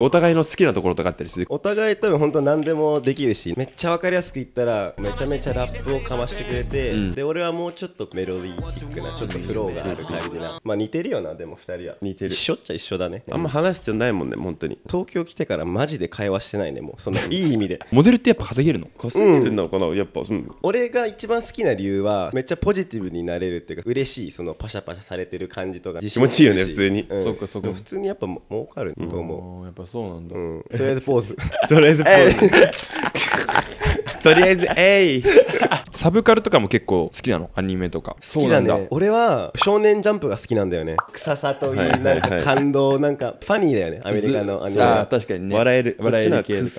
お互いの好きなところとかあったりするお互い多分本当何でもできるしめっちゃ分かりやすく言ったらめちゃめちゃラップをかましてくれて、うん、で俺はもうちょっとメロディーチックなちょっとフローがある感じな、うん、まあ似てるよなでも2人は似てる一緒っちゃ一緒だねあんま話してないもんね本当に東京来てからマジで会話してないねもうそのいい意味で モデルってやっぱ稼げるの稼げるのかな、うん、やっぱ、俺が一番好きな理由はめっちゃポジティブになれるっていうか嬉しいそのパシャパシャされてる感じとか気持ちいいよね普通に、そうかそうか普通にやっぱ儲かると思う、やっぱそうなんだ、うん、とりあえずポーズ とりあえずポーズ とりあえず「えい! 」サブカルとかも結構好きなのアニメとか好きだね俺は「少年ジャンプ」が好きなんだよね臭さといいなんか感動なんかファニーだよねアメリカのアニメあ確かにね笑える笑える系とか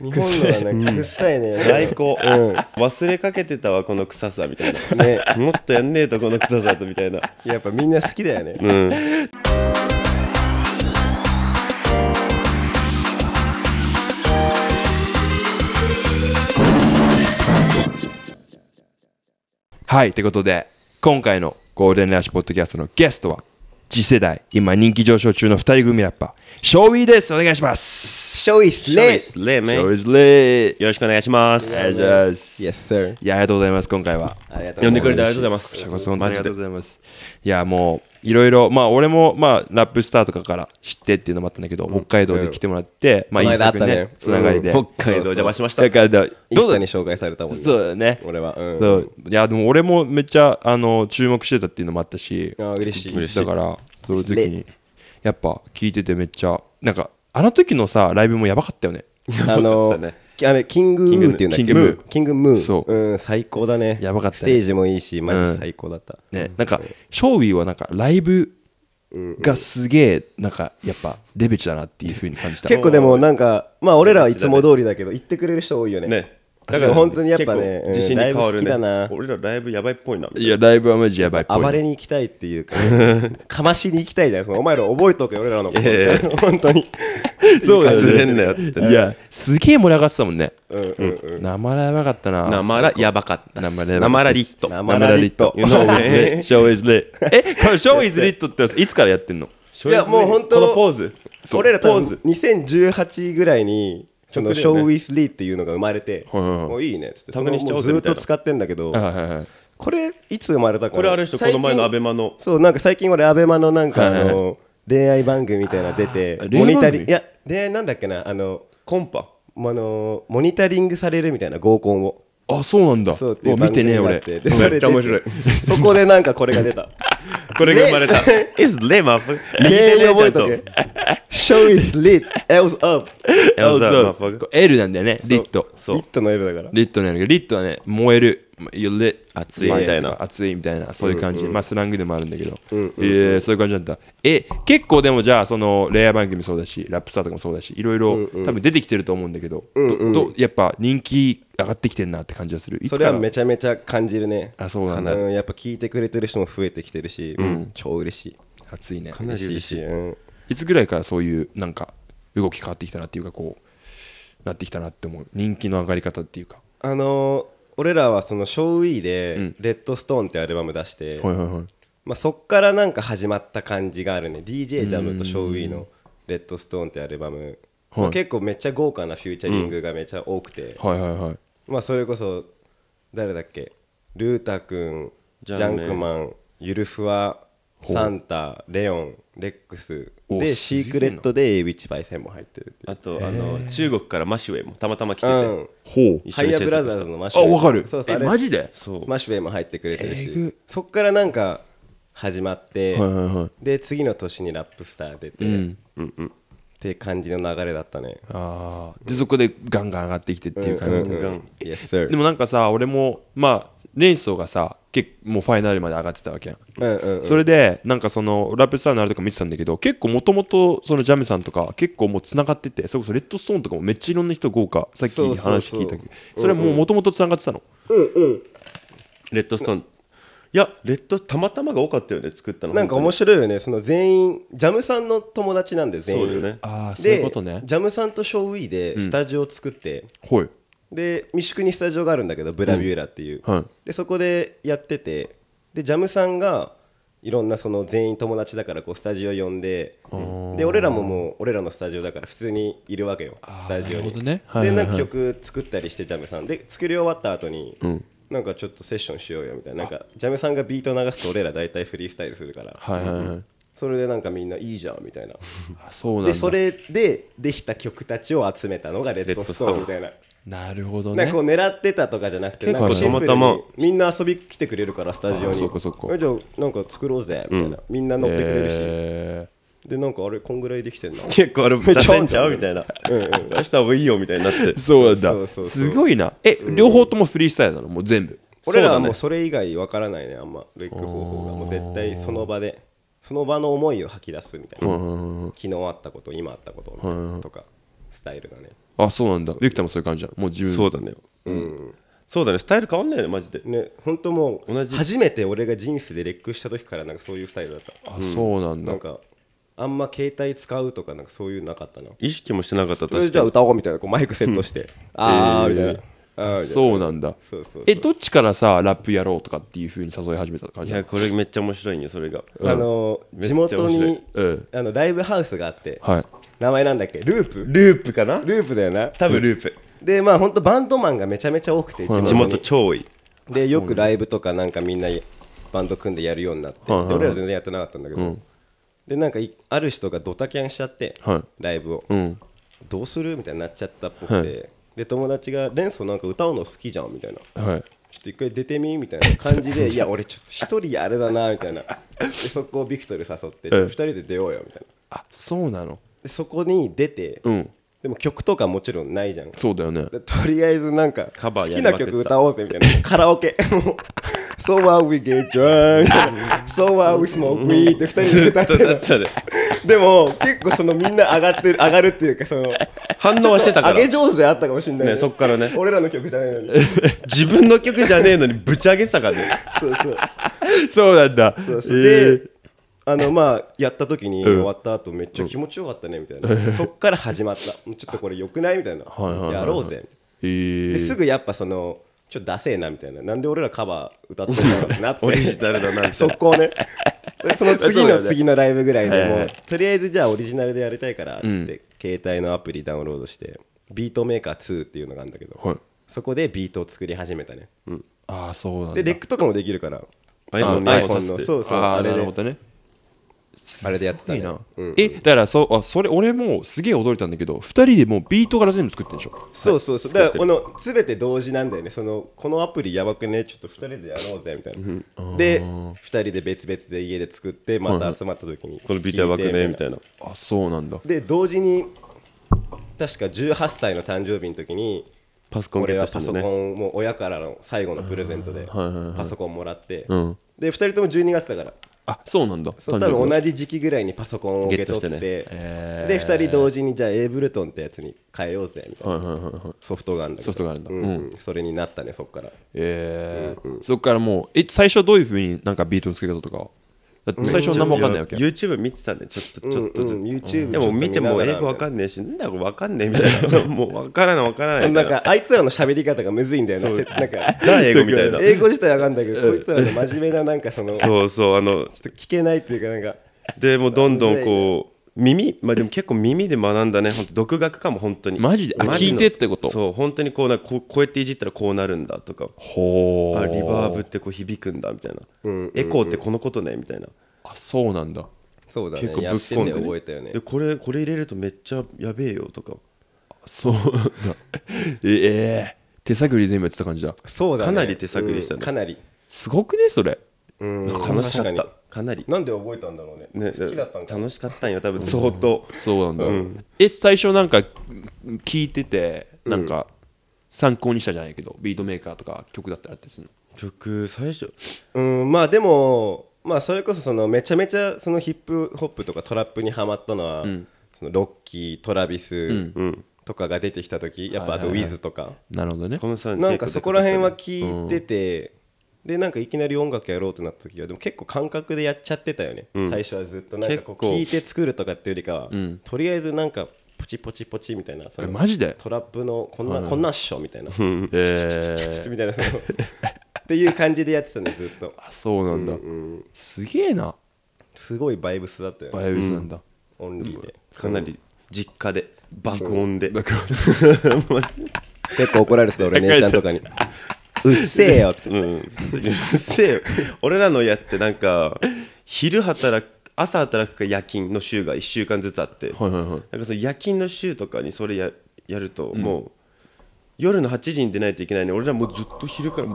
日本のはなんか臭いね最高、うん、忘れかけてたわこの臭さみたいなねもっとやんねえとこの臭さとみたいなやっぱみんな好きだよねうんはいということで今回のゴールデンラッシュポッドキャストのゲストは次世代今人気上昇中の2人組ラッパーショーウィーですお願いしますショイスレイスレイメンよろしくお願いしますお願いします Yes sir いやありがとうございます今回は呼んでくれてありがとうございますこちらこそ本当にありがとうございますいやもういろいろまあ俺もまあラップスターとかから知ってっていうのもあったんだけど、北海道で来てもらって、まあこいい作ねつながりで、北海道お邪魔しましただからどうだに紹介されたもんねそうだね俺はそういやでも俺もめっちゃあの注目してたっていうのもあったしあ嬉しいだからその時にやっぱ聞いててめっちゃなんかあの時のさライブもやばかったよねあの、あれキングムーっていうんだキングムーキングムーそう、うん、最高だねやばかった、ね、ステージもいいしマジ最高だった、うん、ねなんかショーウィーはなんかライブがすげえなんかやっぱレベチだなっていうふうに感じた結構でもなんかまあ俺らはいつも通りだけど言ってくれる人多いよねねだから本当にやっぱね、自信に変わる、ね、だな俺らライブやばいっぽいないやライブはマジやばいっぽい暴れに行きたいっていうか、かましに行きたいじゃないお前ら覚えとけ俺らのこと、え 本当にそうですれんなよっつって、ね、いやすげえ盛り上がってたもんねうんうんうん生らやばかったな生らやばかった生らリット生らリットえこれショー w is l i っていつからやってんのいやもう本当このポーズ俺らポーズ2018ぐらいにそのショー・ウィス・リーっていうのが生まれて、もういいねっつってにずっと使ってんだけど、これいつ生まれたかこれあれこの前のアベマのそうなんか最近俺アベマのなんかあの、恋愛番組みたいな出てモニタリングいや恋愛なんだっけなあのコンパあのモニタリングされるみたいな合コンをあそうなんだそうってう見てねえ俺めっちゃ面白いそこでなんかこれが出た これが生まれた i s lit マフレーム覚えとけ Show is lit L's up L's up L なんだよねリットリットの L だからリットの L リットはね燃える You lit 熱いみたいな熱いみたいなそういう感じ、うんうん、まあスラングでもあるんだけど、うんうん、えー、そういう感じだったえ結構でもじゃあそのレア番組そうだしラップスターとかもそうだしいろいろ多分出てきてると思うんだけど、うんうん、どやっぱ人気上がってきてんなって感じがするそれはめちゃめちゃ感じるねあそうなんだ、うん、やっぱ聞いてくれてる人も増えてきてるし、うん、超嬉しい熱いね悲しいし、うん、いつぐらいからそういうなんか動き変わってきたなっていうかこうなってきたなって思う人気の上がり方っていうかあのー俺らはその「ショーウィー」で「レッドストーン」ってアルバム出して、まそっからなんか始まった感じがあるね DJ ジャムと「ショーウィー」の「レッドストーン」ってアルバム、結構めっちゃ豪華なフューチャリングがめちゃ多くて、まそれこそ誰だっけルータ君ジャンクマンゆるふわサンタレオンレックスでシークレットでエビチパイセンも入ってるってあとあの中国からマシュウェイもたまたま来てて、ほうハイヤーブラザーズのマシュウェイあわかるそうそうえマジでマシュウェイも入ってくれてるしそっからなんか始まって、で次の年にラップスター出て、うんうって感じの流れだったねああで、そこでガンガン上がってきてっていう感じで、うんうんうん、でもなんかさ俺もまあレイソーがさ結もうファイナルまで上がってたわけやん、うんうんうん、それでなんかそのラペスターのあれとか見てたんだけど結構もともとそのジャムさんとか結構もうつながっててそれこそレッドストーンとかもめっちゃいろんな人豪華さっき話聞いたけどそれももともとつながってたの、うんうん、レッドストーンいやレッドたまたまが多かったよね作ったのなんか面白いよねその全員ジャムさんの友達なんで全員そうよねああそういうことねジャムさんとショーウィーでスタジオを作って、うん、はいで三宿にスタジオがあるんだけどブラビューラっていう、うんはい、でそこでやっててでジャムさんがいろんなその全員友達だからこうスタジオ呼んでで俺らももう俺らのスタジオだから普通にいるわけよスタジオに、でな曲作ったりしてジャムさんで作り終わった後に、なんかちょっとセッションしようよみたいななんかジャムさんがビート流すと俺ら大体フリースタイルするから、それでなんかみんないいじゃんみたいな そでそれでできた曲たちを集めたのがレッドストーンみたいななるほどね。こう狙ってたとかじゃなくて、なんかシンプみんな遊び来てくれるからスタジオに。そこそこ。じゃあなんか作ろうぜみたいな、うん、みんな乗ってくれるし。えー、でなんかあれこんぐらいできてんな結構あれめちゃんちゃうみたいなうん、出した方がいいよみたいになってそうだすごいなえ、うん、両方ともフリースタイルなのもう全部俺らはもうそれ以外わからないねあんまレック方法がもう絶対その場でその場の思いを吐き出すみたいな、昨日あったこと今あったこととか、スタイルがねあそうなんだゆきたもそういう感じだもう自分そうだねうんそうだねスタイル変わんないよねマジでね本当もう同じ初めて俺が人生でレックした時からなんかそういうスタイルだったあ、そうなんだなんかあんま携帯使うとかなんかそういうなかったな意識もしてなかったとしじゃあ歌おうみたいなこうマイクセットして ああみたいな、えーあそうなんだそうそうえどっちからさラップやろうとかっていうふうに誘い始めた感じいやこれめっちゃ面白いねそれが、うん、あの地元に、うん、あのライブハウスがあって、はい、名前なんだっけループループかなループだよな多分ループ、でまあ本当バンドマンがめちゃめちゃ多くて地地元超多いでよくライブとかなんかみんなバンド組んでやるようになって、はいはい俺ら全然やってなかったんだけど、でなんかいある人がドタキャンしちゃって、はいライブを、うんどうするみたいになっちゃったっぽくて、はいで友達が「レンソなんか歌うの好きじゃん」みたいな。はいちょっと一回出てみみたいな感じで「いや俺ちょっと一人あれだな」みたいなでそこをビクトル誘って「二人で出ようよ」みたいなあそうなのそこに出て、うんでも曲とかもちろんないじゃんそうだよねでとりあえずなんか好きな曲歌おうぜみたいなカラオケもう So are we get drunk So are we smoke weed って2人で歌ってたでも結構そのみんな上がってる上がるっていうかその反応はしてたから上げ上手であったかもしれないねそっからね俺らの曲じゃないのに 自分の曲じゃねえのにぶち上げてたからねそうそうそうなんだそうそうえであのまあやった時に終わった後めっちゃ気持ちよかったねみたいな、うん、そっから始まったちょっとこれよくないみたいな、やろうぜ、えー、ですぐやっぱそのちょっとダセえなみたいななんで俺らカバー歌ってるんだろうなってオリジナルだな速攻ねその次の 次のライブぐらいでもとりあえずじゃあオリジナルでやりたいからっつって、携帯のアプリダウンロードしてビートメーカー2っていうのがあるんだけど、はい、そこでビートを作り始めたね、うん、ああそうなんだでレックとかもできるから iPhone のそうそうあれなるほどねあれでやってたね、うんうん、えだからそあそれ俺もすげえ驚いたんだけど2人でもうビートから全部作ってんでしょそうそうそう、はい、だからこの全て同時なんだよねそのこのアプリやばくねちょっと2人でやろうぜみたいな、うん、で2人で別々で家で作ってまた集まった時に、このビートやばくねみたいなあそうなんだで同時に確か18歳の誕生日の時にパソコンゲットしたんだ、ね、パソコンもう親からの最後のプレゼントでパソコンもらって、で2人とも12月だからあそうなんだ多分同じ時期ぐらいにパソコンを受け取ってねえー、で2人同時にじゃあエーブルトンってやつに変えようぜみたいな、ソフトがあるんだソフトがあるんだ、うん、うん、それになったねそっからえー、うんうん、そっからもうえ最初どういうふうになんかビートをつけたとかだって最初何も分かんないわけ YouTube 見てたんでちょっとちょっとずつ、うんうん、でも見ても英語分かんねえしなんだこ分かんねえみたいなもう分からない分からないなんかあいつらの喋り方がむずいんだよねなんかザ英語みたいな英語自体分かんないけど、うん、こいつらの真面目ななんかそのそうそうあのちょっと聞けないっていうかなんかでもどんどんこう耳、まあ、でも結構耳で学んだね本当独学かも本当にマジであ聞いてってことそう本当にこうなこうこうやっていじったらこうなるんだとかほあリバーブってこう響くんだみたいな、うんうんうん、エコーってこのことねみたいなあそうなんだそうだね結構ぶっ込んで、ね,、覚えたよねでこれこれ入れるとめっちゃやべえよとかそうだ ええー、手探り全部やってた感じだそうだ、ね、かなり手探りしたね、うん、かなりすごくねそれ、うん、楽しかったかなりなんで覚えたんだろうねね好きだったんか楽しかったんよ多分相当そうなんだ、うんえ最初なんか聞いててなんか参考にしたじゃないけど、ビートメーカーとか曲だったらってすの曲最初うんまあでもまあそれこそそのめちゃめちゃそのヒップホップとかトラップにはまったのは、うんそのロッキートラビス、うんとかが出てきた時やっぱあとウィズとか、なるほどねなんかそこら辺は聞いてて、でなんかいきなり音楽やろうとなった時はでも結構感覚でやっちゃってたよね、うん、最初はずっとなんかこう聞いて作るとかっていうよりかは、うん、とりあえずなんかポチポチポチみたいなそれマジでトラップのこんな、うん、こんなっしょみたいな、うん、みたいなっていう感じでやってたねずっとあそうなんだ、うんうん、すげえなすごいバイブスだったよねバイブスなんだ、オンリーでかなり実家で爆音で結構怒られてた俺姉ちゃんとかにうっせえようん、うっせえよ俺らのやってなんか昼働く朝働くか夜勤の週が1週間ずつあって、なんかその夜勤の週とかにそれややると、もう、うん夜の8時に出ないといけないの、ね、俺らもうずっと昼から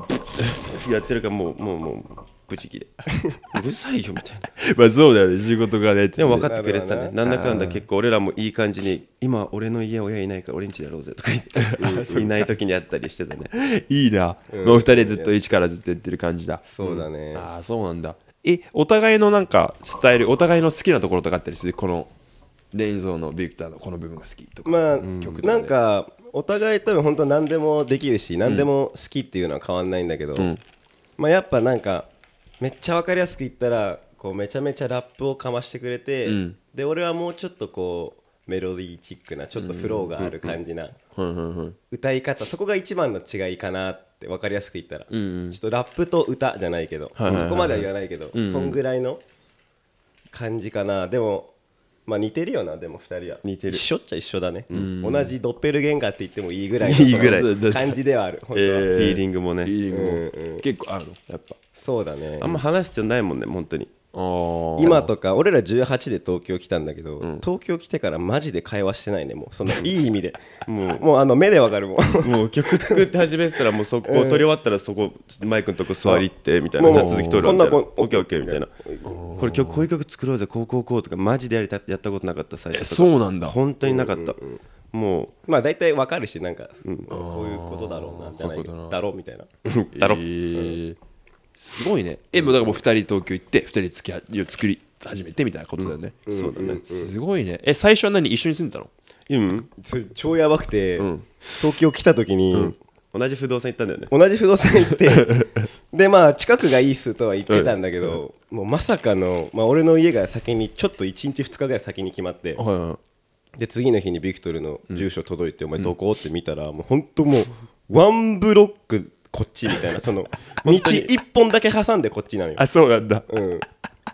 やってるからもうもうもくじきで うるさいよみたいな まあそうだよね仕事がねでも分かってくれてたねなんだかんだ結構俺らもいい感じに今俺の家親いないから俺んちやろうぜとか言って いない時にやったりしてたねいいな、うん、もう二人ずっと一からずっとやってる感じだそうだね、うん、ああそうなんだえお互いのなんかスタイルお互いの好きなところとかあったりするこのレインゾーのビクターのこの部分が好きとかまあ、うん、なんかお互い多分本当何でもできるし何でも好きっていうのは変わんないんだけど、うん、まあやっぱなんかめっちゃ分かりやすく言ったらこうめちゃめちゃラップをかましてくれて、うん、で俺はもうちょっとこうメロディーチックなちょっとフローがある感じな歌い方そこが一番の違いかなって分かりやすく言ったら、うんうん、ちょっとラップと歌じゃないけど、そこまでは言わないけど、そんぐらいの感じかなでもまあ似てるよなでも2人は似てる一緒っちゃ一緒だね、同じドッペルゲンガーって言ってもいいぐらい いいぐらい感じではある本当は、フィーリングもね、フィうんうん、結構あるやっぱそうだねあんま話してないもんね本当に今とか俺ら18で東京来たんだけど、うん、東京来てからマジで会話してないねもうそのいい意味で もうもうあの目でわかるもん もう曲作って始めてたらもうそこ、う撮り終わったらそこマイクのとこ座りってみたいなじゃあ続き撮るみたいなオッケーオッケーみたいなこれ曲こういう曲作ろうぜこうこうこうとかマジでやりたやったことなかった最初そうなんだ本当になかった、うんうんうんもうまあ大体わかるしなんか、うん、こういうことだろうなじゃないだろうみたいなだろ、えーうんすごいねえもうだからもう2人東京行って2人付き合いを作り始めてみたいなことだよね、そうだね、すごいねえ最初は何一緒に住んでたのうん超やばくて、東京来た時に、同じ不動産行ったんだよね同じ不動産行って でまあ近くがいいっすとは言ってたんだけど、もうまさかの、まあ、俺の家が先にちょっと1日2日ぐらい先に決まって、はい、で次の日にビクトルの住所届いて、お前どこって見たら、もう本当もうワンブロックこっちみたいなその道一本だけ挟んでこっちなのよあそうなんだうん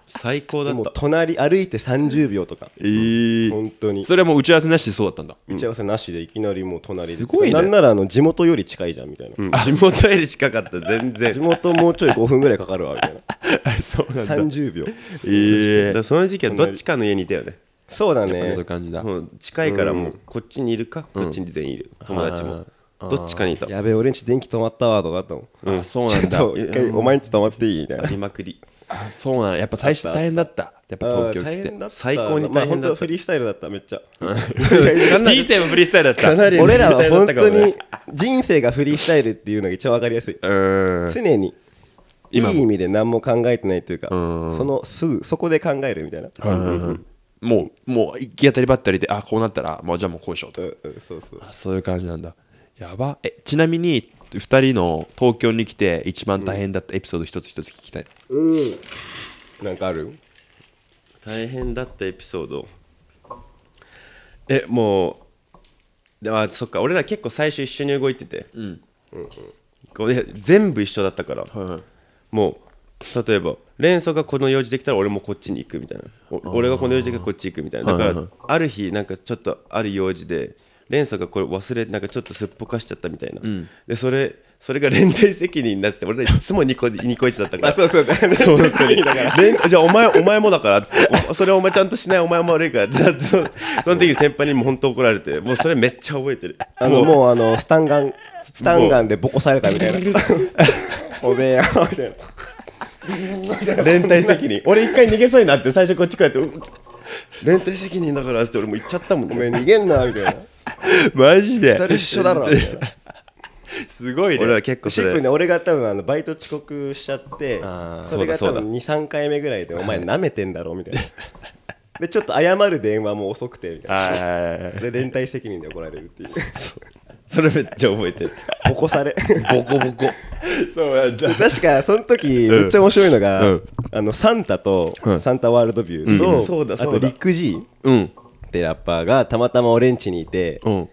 最高だっもう隣歩いて30秒とかえー本当にそれはもう打ち合わせなしでそうだったんだ、打ち合わせなしでいきなりもう隣ですごいねなんならあの地元より近いじゃんみたいな、うん 地元より近かった全然地元もうちょい5分ぐらいかかるわみたいなそうなんだ30秒ええー、その時期はどっちかの家にいたよねそうだねそういう感じだ、近いからもうこっちにいるか、こっちに全員いる友達も、どっちかにいたやべえ俺んち電気止まったわとかあったもん、うん、あそうなんだお前んち止まっていいみたいなありまくりそうなんやっぱ最初大変だったやっぱ東京来て最高に大変だった、まあ、フリースタイルだっためっちゃ 人生もフリースタイルだった俺らは本当に人生がフリースタイルっていうのが一番分かりやすい常にいい意味で何も考えてないというかそのすぐそこで考えるみたいなもうもう行き当たりばったりであこうなったら、まあ、じゃあもうこうしようと、そうそうそういう感じなんだやばえちなみに2人の東京に来て一番大変だったエピソード一つ一つ聞きたい、うんなんかある大変だったエピソードえもうでもそっか俺ら結構最初一緒に動いてて、うんうんうんこう全部一緒だったから、はいはいもう例えば連想がこの用事できたら俺もこっちに行くみたいな俺がこの用事できたらこっち行くみたいなだかはいらはいある日なんかちょっとある用事で連鎖がこれ忘れなんかちょっとすっぽかしちゃったみたいな、うん、でそれそれが連帯責任になって俺らいつもニコ ニコイチだったからそうそう だからじゃあお前お前もだからっつってそれお前ちゃんとしないお前も悪いからってってその時先輩にも本当怒られてもうそれめっちゃ覚えてるあのもうあのスタンガンスタンガンでボコされたみたいなおめえやみたいな。連帯責任俺一回逃げそうになって最初こっち帰って連帯責任だからって俺も言っちゃったもんねおえ逃げんなみたいな マジで人一緒だろみたいな すごいね俺は結構シンプルに俺が多分あのバイト遅刻しちゃってそれが多分23回目ぐらいで「お前なめてんだろ」みたいなでちょっと謝る電話も遅くてみたいなで連帯責任で怒られるっていうそれめっちゃ覚えてるボコされボコボコそうなんだ確かその時めっちゃ面白いのが、うん、あのサンタと、うん、サンタワールドビューと、うん、あとリック・ジー、うんってラッパーがたまたま俺んちにいて、うん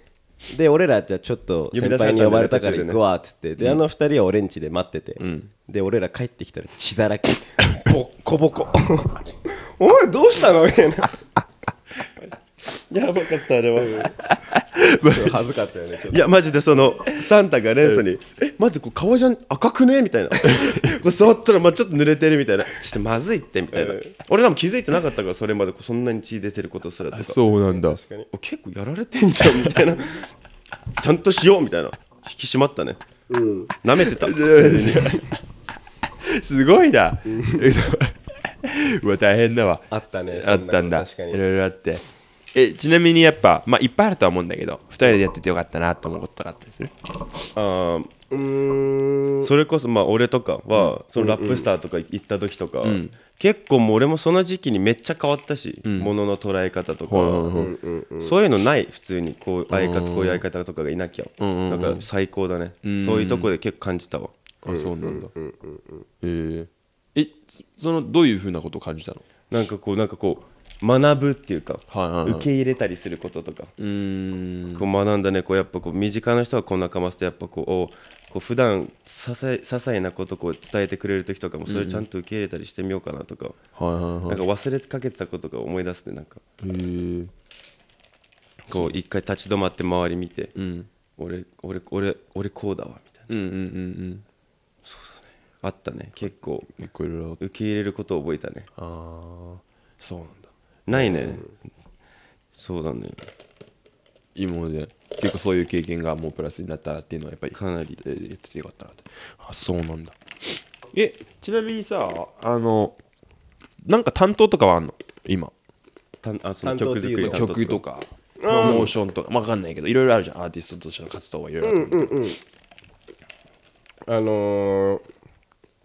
で俺らじゃちょっと先輩に呼ばれたから行くわっつってで、あの二人は俺んちで待ってて、うん、で俺ら帰ってきたら血だらけ ボッコボコ お前どうしたのみたいなやばかったあれは 恥ずかったよねいやマジでそのサンタがレンソに「えマジでこう顔じゃん赤くね?」みたいな触ったらまあちょっと濡れてるみたいな ちょっとまずいってみたいな、俺らも気づいてなかったからそれまでそんなに血出てることすらとかそうなんだ結構やられてんじゃんみたいな ちゃんとしようみたいな引き締まったねな、うん、舐めてたすごいな うわ大変だわあったねあったんだいろいろあってえちなみにやっぱまあいっぱいあるとは思うんだけど2人でやっててよかったなと思うことがあったりするあうんそれこそまあ俺とかは、そのラップスターとか行った時とか、うん結構もう俺もその時期にめっちゃ変わったし、うん、の捉え方とか、そういうのない普通にこう相方こういう相方とかがいなきゃ、だから最高だね、そういうとこで結構感じたわ、あそうなんだ、ええそのどういうふうなことを感じたのなんかこうなんかこう学ぶっていうか、はいはいはい、受け入れたりすることとかこう学んだねこうやっぱこう身近な人はこんなかますとやっぱこうこう普段ささ些細なことこう伝えてくれる時とかもそれちゃんと受け入れたりしてみようかなとか、うん、なんか忘れかけてたことが思い出すねなんかこう一回立ち止まって周り見て、うん、俺俺俺俺こうだわみたいな、うんうんうんうんそうだねあったね結構受け入れることを覚えたねああそうなんだないね、そうだね今まで結構そういう経験がもうプラスになったらっていうのはやっぱりかなりやっててよかったなってあそうなんだえちなみにさあのなんか担当とかはあんの今たあその曲作り曲とかプロモーションとか、まあ、分かんないけどいろいろあるじゃんアーティストとしての活動はいろいろある、うんうんうん、あの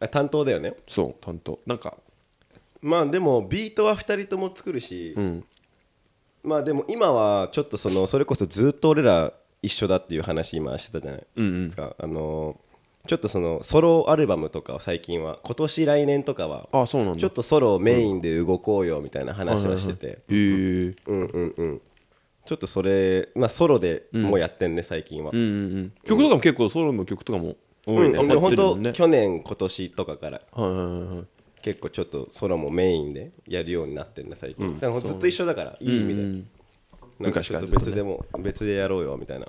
ー、担当だよねそう担当なんかまあでもビートは2人とも作るし、うん、まあでも今はちょっとそのそれこそずっと俺ら一緒だっていう話今してたじゃないですか、うんうん、あのちょっとそのソロアルバムとか最近は今年来年とかはあそうなんちょっとソロをメインで動こうよみたいな話をしてて、うん、うんうんうんちょっとそれまあソロでもうやってんね、最近は、うんうんうん、曲とかも結構ソロの曲とかも多いね、うん、本当去年今年とかから、はいはいはい結構ちょっとソロもメインでやるようになってんだ最近、うん、だからずっと一緒だからいい意味で、うん、なんか別でも、別でやろうよみたいな、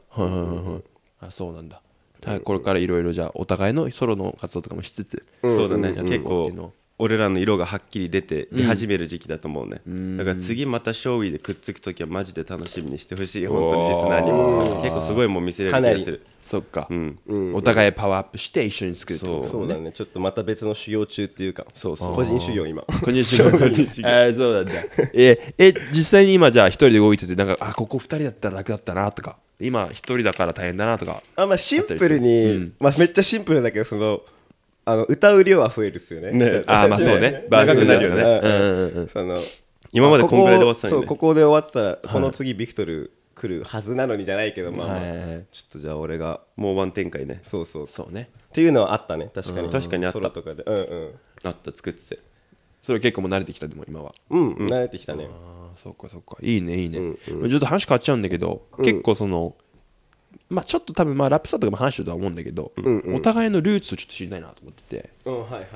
あそうなんだ、はい、これからいろいろじゃあお互いのソロの活動とかもしつつ、そうだね結構俺らの色がはっきり出て出始める時期だと思うね、うん、だから次またショーウィーでくっつく時はマジで楽しみにしてほしい本当にリスナーにも結構すごいもん見せれる気がするそっか、うんうん、お互いパワーアップして一緒に作るってこと、ね、そうだねちょっとまた別の修行中っていうかそうそう個人修行今個人修行個人修行え そうなんだええ実際に今じゃあ一人で動いててなんかあここ二人だったら楽だったなとか今一人だから大変だなとかあまあシンプルに、まあめっちゃシンプルだけどそのあの歌う量は増えるっすよね。ねあまあそうね。長くなるよね。うんその今までこんぐらいで終わってたんそうここで終わってたら、この次ビクトル来るはずなのにじゃないけど、まあ、ちょっとじゃあ俺がもうワン展開ね。そうそうそうね。っていうのはあったね確かに、確かにあったとかでうんうんあった作っててそれ結構もう慣れてきたでも今はうん慣れてきたねああそっかそっかいいねいいね、ちょっと話変わっちゃうんだけど、結構その、まあ、ちょっと多分まあラップさーとかも話してるとは思うんだけど、うんうんお互いのルーツをちょっと知りたいなと思っててうんはいはい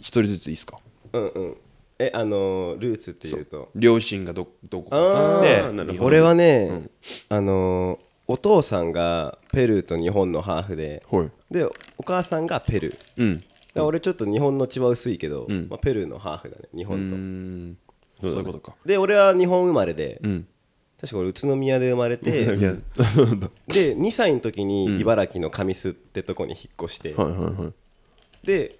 一人ずついいですかうんうんえあのールーツっていうと両親がどどこかであ俺はね、うんあのーお父さんがペルーと日本のハーフではいでお母さんがペルーうんら俺ちょっと日本の血は薄いけど、うんまあ、ペルーのハーフだね日本とーそういうことかで俺は日本生まれで、うん確か俺宇都宮で生まれて で2歳の時に茨城の神栖ってとこに引っ越して、うんはいはいはい、で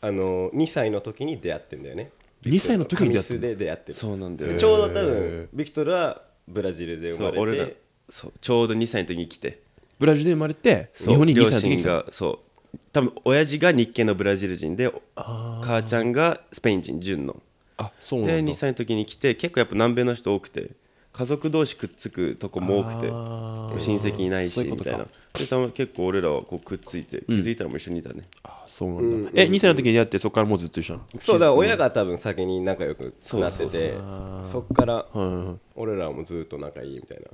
あの2歳の時に出会ってんだよね2歳の時に出会って出会ってそうなんだよちょうど多分ビクトルはブラジルで生まれてそうちょうど2歳の時に来てブラジルで生まれて日本に2歳の時に来たそう多分親父が日系のブラジル人で母ちゃんがスペイン人純のあそうで2歳の時に来て結構やっぱ南米の人多くて家族同士くっつくとこも多くて親戚いないしみたいな結構俺らはこうくっついて気づいたらもう一緒にいたね、うん、あそうなんだ、うんえ2歳の時に出会ってそこからもうずっと一緒なのそうだから親が多分先に仲良くなっててそっから俺らもずっと仲いいみたいな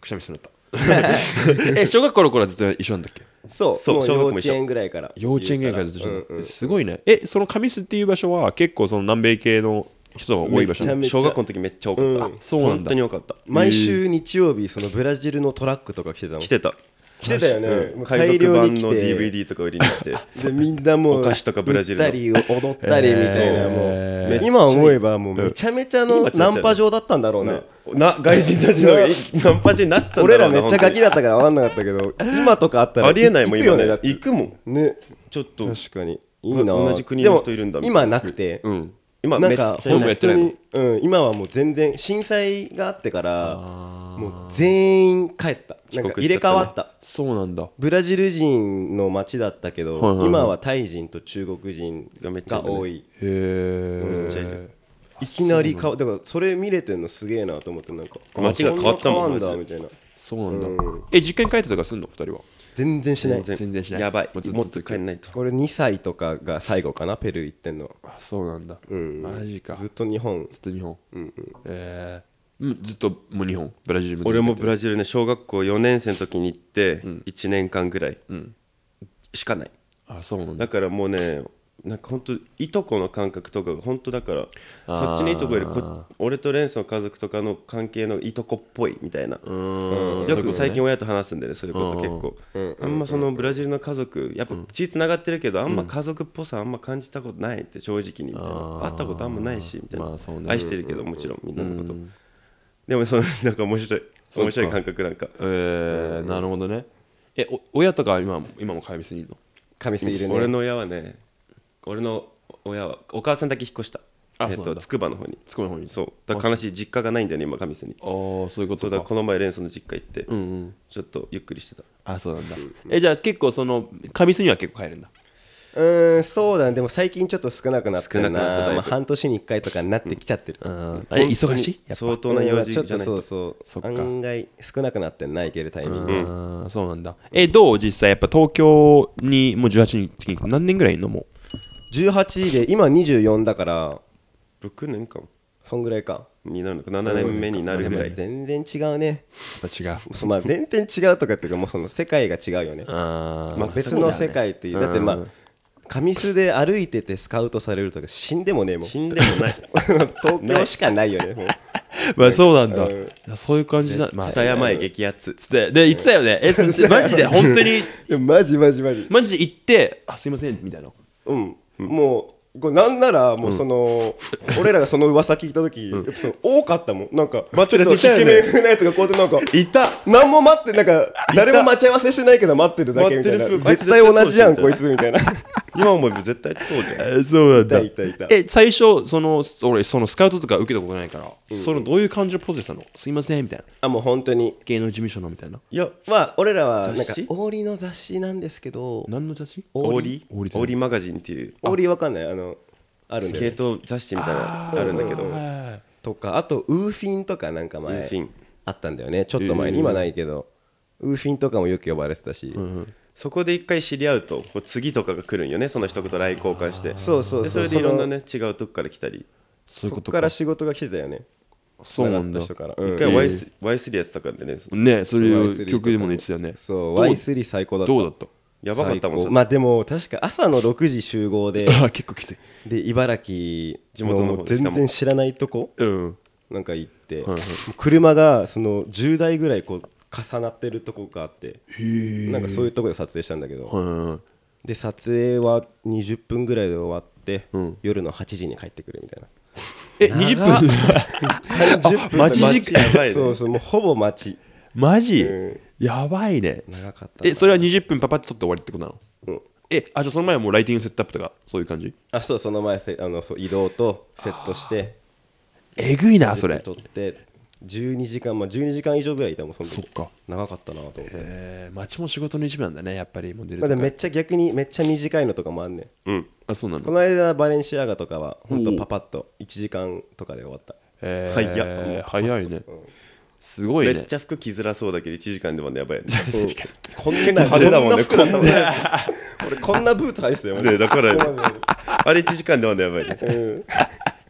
くしゃみするんだった え小学校の頃はずっと一緒なんだっけそうそう幼稚園ぐらいから幼稚園ぐらいからずっと一緒、うんうん、すごいねえその神栖っていう場所は結構その南米系の人が多い場所小学校の時めっちゃ多かった、うん、そうなんだ本当に多かった毎週日曜日そのブラジルのトラックとか来てたの来てた来てたよね、うん、海外版の DVD とか売りに来て でみんなもうお菓子とかブラジルたり踊ったりみたいな、もう今思えばもうめちゃめちゃのナンパ場だったんだろうね、うん、な外人たちの ナンパ場になったんだろう俺らめっちゃガキだったから分かんなかったけど今とかあったらありえないもん今ね行くもんねちょっと確かにいいな同じ国の人いるんだ今なくて、うん、今なんかホームやってないの、うん、今はもう全然震災があってからもう全員帰ったなんか入れ替わったそうなんだブラジル人の街だったけど、はいはいはい、今はタイ人と中国人が多い、へえ、いきなりかだからそれ見れてんのすげえなと思ってなんか街が変わったもんねいそうなんだ、うん、え実家に帰ってとかすんの2人は全然しない全然しないやばいもうずっと帰んないとこれ2歳とかが最後かなペルー行ってんのあそうなんだ、うん、マジかずっと日本ずっと日本、うんうん、えーうん、ずっともう日本ブラジルも俺もブラジルね小学校4年生の時に行って1年間ぐらいしかない、あそうなんだだからもうねなんか本当いとこの感覚とかが本当だからそっちのいとこよりこ俺とレンスの家族とかの関係のいとこっぽいみたいなよく最近親と話すんでねそういうこと結構あんまそのブラジルの家族やっぱ血つながってるけどあんま家族っぽさあんま感じたことないって正直にみたいな会ったことあんまないしみたいな愛してるけどもちろんみんなのことでもそのなんか面白い面白い感覚なんかええなるほどねえお親とか今今も神栖にいるのすにいるね俺の親はね俺の親はお母さんだけ引っ越したえっと、つくばの方につくばの方にそうだ悲しい実家がないんだよね今神栖にああそういうことかこの前連想の実家行って、うんうん、ちょっとゆっくりしてたあそうなんだ、うん、えじゃあ結構その神栖には結構帰るんだうんそうだねでも最近ちょっと少なくなってるなまあ、半年に1回とかになってきちゃってる、うん、あれ忙しい相当な用事じゃないそうそう案外少なくなってないけるタイミング、うん、そうなんだえどう実際やっぱ東京にもう18日何年ぐらいいるのもう18で今24だから6年間そんぐらいかになるのか7年目になるぐらい全然違うねやっぱ違うそうまあ全然違うとかっていうかもうその世界が違うよねまあ別の世界っていうだってまあ神栖で歩いててスカウトされるとか死んでもねえもん死んでもない 東京しかないよね まあそうなんだ、うん、そういう感じだ蔦山へ激アツつってで言ってたよねえマジで 本当にマジマジマジマジで行ってあすいませんみたいなうんもこれなんならもうその、俺らがその噂聞いた時、やっぱその多かったもんなんかマッチョレス引き目風なやつがこうやってなんかいた何も待ってなんか誰も待ち合わせしてないけど待ってるだけみたいな絶対同じやんこいつみたいな 今思えば絶対そうじゃんそうだったいたえ最初その俺そのスカウトとか受けたことないから、そのどういう感じのポジシしたのすいませんみたいなあもう本当に芸能事務所のみたいないやまあ俺らはなんかオーリの雑誌なんですけど何の雑誌オーリオーリマガジンっていうオーリわかんないあのある系統雑誌みたいなのあるんだけどとかあとウーフィンとかなんか前あったんだよねちょっと前に今ないけどウーフィンとかもよく呼ばれてたしそこで一回知り合うとこう次とかが来るんよねその一言来交換してそうそうそれでいろんなね違うとこから来たりそこから仕事が来てたよねそうなんだ。一回 Y3 やってたからね。ねそれ曲でもね言ってたよね。そう、Y3 最高だった。どうだったやばかったもんまあでも確か朝の6時集合で あ結構きついで茨城地元の全然知らないとこ、うん、なんか行って、はいはい、車がその10台ぐらいこう重なってるとこがあってなんかそういうとこで撮影したんだけど、はいはい、で撮影は20分ぐらいで終わって、うん、夜の8時に帰ってくるみたいな。え20分 ?30 分待ち時間そうそうもうほぼ待ちマジ、うんやばいね長かったえそれは20分パパッと撮って終わりってことなのうんえあじゃあその前はもうライティングセットアップとかそういう感じあそうその前せあのそう移動とセットしてえぐいなそれ撮って12時間まあ12時間以上ぐらいいたもんそそっか長かったなと思って、え街も仕事の一部なんだねやっぱりモデルまとでめっちゃ逆にめっちゃ短いのとかもあんねんうんあそうなこの間バレンシアガとかはほんとパパッと1時間とかで終わった、えー、早っ早いね、うんすごいねめっちゃ服着づらそうだけど1時間でもやばい、ね、こんな派手だもんねこんな 俺こんなブーツ入ってたよねだから あれ1時間でもやばいね、ん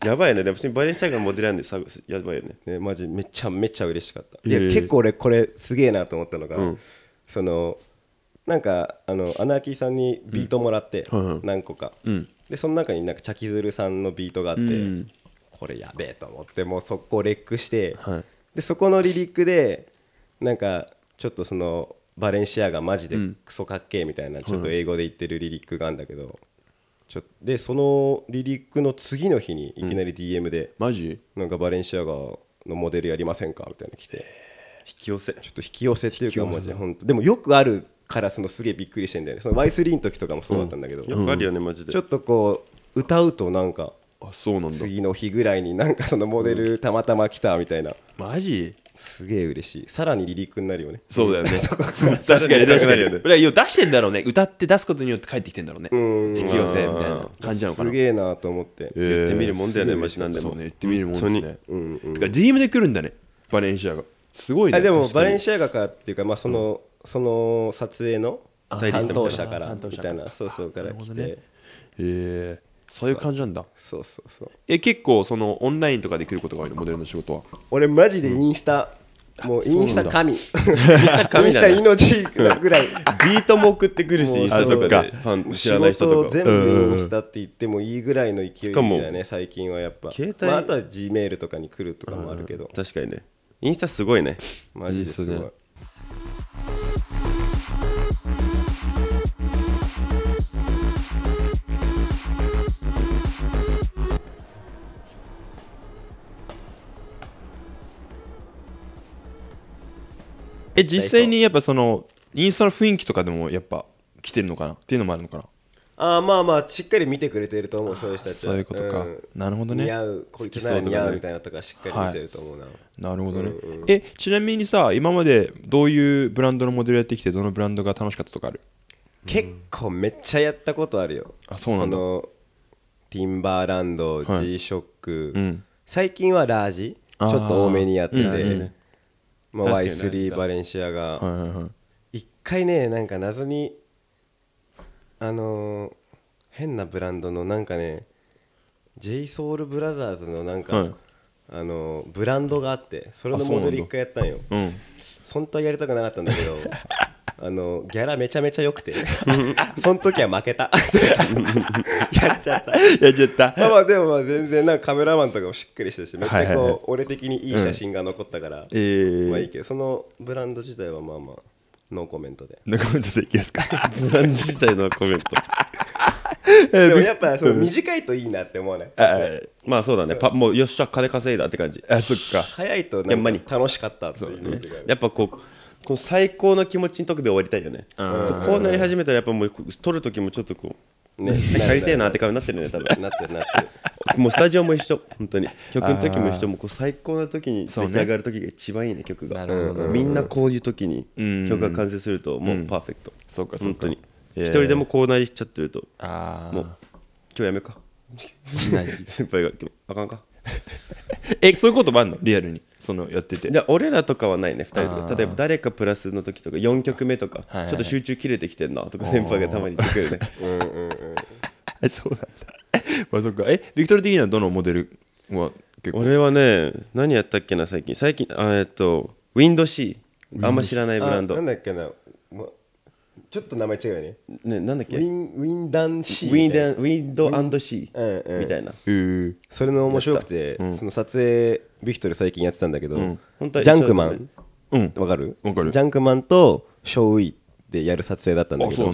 やばいね、でもバレンタインがモデルなんでサやばいよねねマジめちゃめちゃ嬉しかった、えー、いや結構俺これすげえなと思ったのが、うん、そのなんかあのアナーキーさんにビートもらって、うん、何個か、うん、でその中になんかチャキズルさんのビートがあって、これやべえと思ってもう速攻レックして、はいでそこのリリックでなんかちょっとそのバレンシアがマジでクソかっけえみたいな、ちょっと英語で言ってるリリックがあるんだけど、ちょでそのリリックの次の日にいきなり DM で、マジなんかバレンシアガのモデルやりませんかみたいな来て引き寄せちょっと引き寄せっていうかマジで本当でもよくあるからそのすげえびっくりしてんだよねその Y3 の時とかもそうだったんだけど、よねマジでちょっとこう歌うとなんかあそうなんだ次の日ぐらいになんかそのモデルたまたま来たみたいな、マジすげえ嬉しいさらに離陸になるよねそうだよね確 か に確しに確かに出してんだろうね歌って出すことによって帰ってきてんだろうね引き寄せみたいな感じなのかなすげえなと思って、えー、言ってみるもんだよねマジなんでもそうね言ってみるもんですね、うん、うん、てか DM で来るんだねバレンシアがすごいねでもバレンシアガかっていうかまあその、うん、その撮影の担当者からみたいなそうそうから来て、ね、ええーそういう感じなんだそうそうそうえ結構そのオンラインとかできることが多いのモデルの仕事は俺マジでインスタ、もうインスタ神インスタ命ぐらいビートも送ってくるしあそっかファン知らない人とか全部インスタって言ってもいいぐらいの勢いだよね最近はやっぱ携帯、まあ、あとは G メールとかに来るとかもあるけど確かにねインスタすごいねマジですごいえ実際にやっぱそのインスタの雰囲気とかでもやっぱ来てるのかなっていうのもあるのかなああまあまあしっかり見てくれてると思うそういう人たちそういうことか、うん、なるほどね似合うこいつなら似合うみたいなとかしっかり見てると思うな、はい、なるほどね、うんうん、えちなみにさ今までどういうブランドのモデルやってきてどのブランドが楽しかったとかある結構めっちゃやったことあるよあそうなんだティンバーランド、G ショック、うん、最近はラージちょっと多めにやってて、まあ、Y3 バレンシアが、ははいはい、回ねなんか謎にあのー、変なブランドのなんかね JSOULBROTHERS のなんか、はい、あのー、ブランドがあってそれのモデル一回やったんよ、うん、本当はやりたくなかったんだけど あのギャラめちゃめちゃ良くて その時は負けた やっちゃったやっちゃったまあまあでもまあ全然なんかカメラマンとかもしっかりしてしめっちゃこう俺的にいい写真が残ったから、まあいいけどそのブランド自体はまあまあノーコメントでノーコメントでいきますか ブランド自体のコメントでもやっぱその短いといいなって思わないまあそうだねパもうよっしゃ金稼いだって感じあそっか早いとなんか楽しかったっていうやっぱこうこの最高の気持ちのとこで終わりたいよねこうなり始めたらやっぱもう撮る時もちょっとこうね、借 りてえなって顔になってるね多分なってるなってるもうスタジオも一緒本当に曲の時も一緒もう最高な時に出来上がる時が一番いいね曲が、みんなこういう時に曲が完成するともうパーフェクト、そうかそうか本当に一人でもこうなりしちゃってるともう今日やめうか 先輩があかんか えそういうこともあんのリアルにそのやっててじゃ俺らとかはないね2人で例えば誰かプラスの時とか4曲目とか、ちょっと集中切れてきてんなとか先輩がたまに言ってくるね うんうんうん そうなんだ まあそっかえビクトル的にはどのモデルは結構俺はね何やったっけな最近最近えっと w i n シー。あんま知らないブランドなんだっけな、ちょっと名前違うよねねなんだっけウィンウィンダンシーウィンダンウィンドアンドシーみたいな、それの面白くて、その撮影ビクトル最近やってたんだけど、ジャンクマンわ、かるわかるジャンクマンとショウウイでやる撮影だったんだけど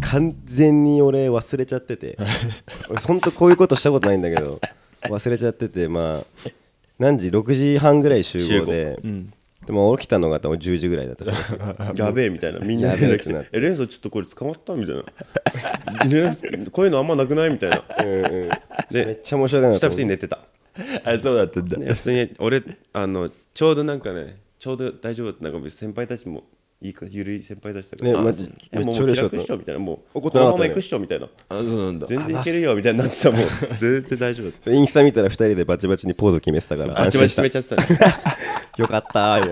完全に俺忘れちゃってて 俺ほんとこういうことしたことないんだけど忘れちゃっててまあ何時6時半ぐらい集合で、うん、でも起きたのが多分10時ぐらいだったし やべえみたいなみんな連絡来えレンさちょっとこれ捕まった?」みたいなこういうのあんまなくないみたいな、うんうん、でめっちゃ面白いな久々に寝てたあそうだったんだ、ね、普通に俺あのちょうどなんかねちょうど大丈夫だったなんか先輩たちもいいかゆるい先輩たちだから、ね、マジめっちゃ嬉しかった。みたいな、もう、このまま行くっしょみたいな。あ、そうなんだ。全然いけるよみたいになってたもん。全然大丈夫。インスタ見たら、二人でバチバチにポーズ決めてたから。バチバチ決めちゃってた、よかったあ、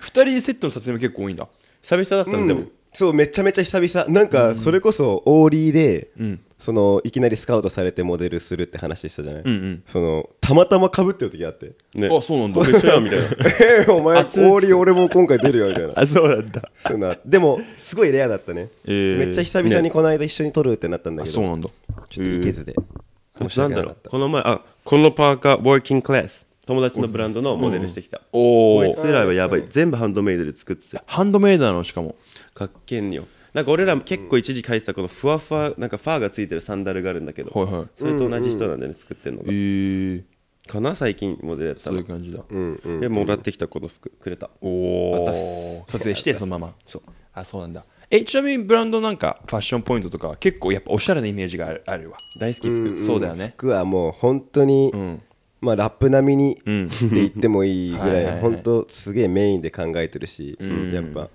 二人でセットの撮影も結構多いんだ。久々だったの、でも。そうめちゃめちゃ久々なんかそれこそオーリーで、うん、そのいきなりスカウトされてモデルするって話したじゃない、うんうん、そのたまたまかぶってる時あって、ね、あそうなんだめちゃやみたいな えー、お前氷俺も今回出るよみたいな あそうなんだそうなでもすごいレアだったね、えー、めっちゃ久々にこの間一緒に撮るってなったんだけど、ね、そうなんだちょっといけずで、えー、なだろうこの前あこのパーカーワーキングクラス友達のブランドのモデルしてきた、うん、おおこいつらはやばい全部ハンドメイドで作ってたハンドメイドなのしかもかっけんよなんか俺ら結構一時書いてたこのふわふわなんかファーがついてるサンダルがあるんだけど、はいはい、それと同じ人なんだよね、作ってるのが、えー、かな最近モデルやったそういう感じだ、うんうん、でもらってきたこの服くれたおお撮影してそのままそうあそうなんだえちなみにブランドなんかファッションポイントとか結構やっぱおしゃれなイメージがあるあるわ大好き服、うんうん、そうだよね服はもう本当に、うん、まあラップ並みにって言ってもいいぐらいい、本当すげえメインで考えてるし、うん、やっぱ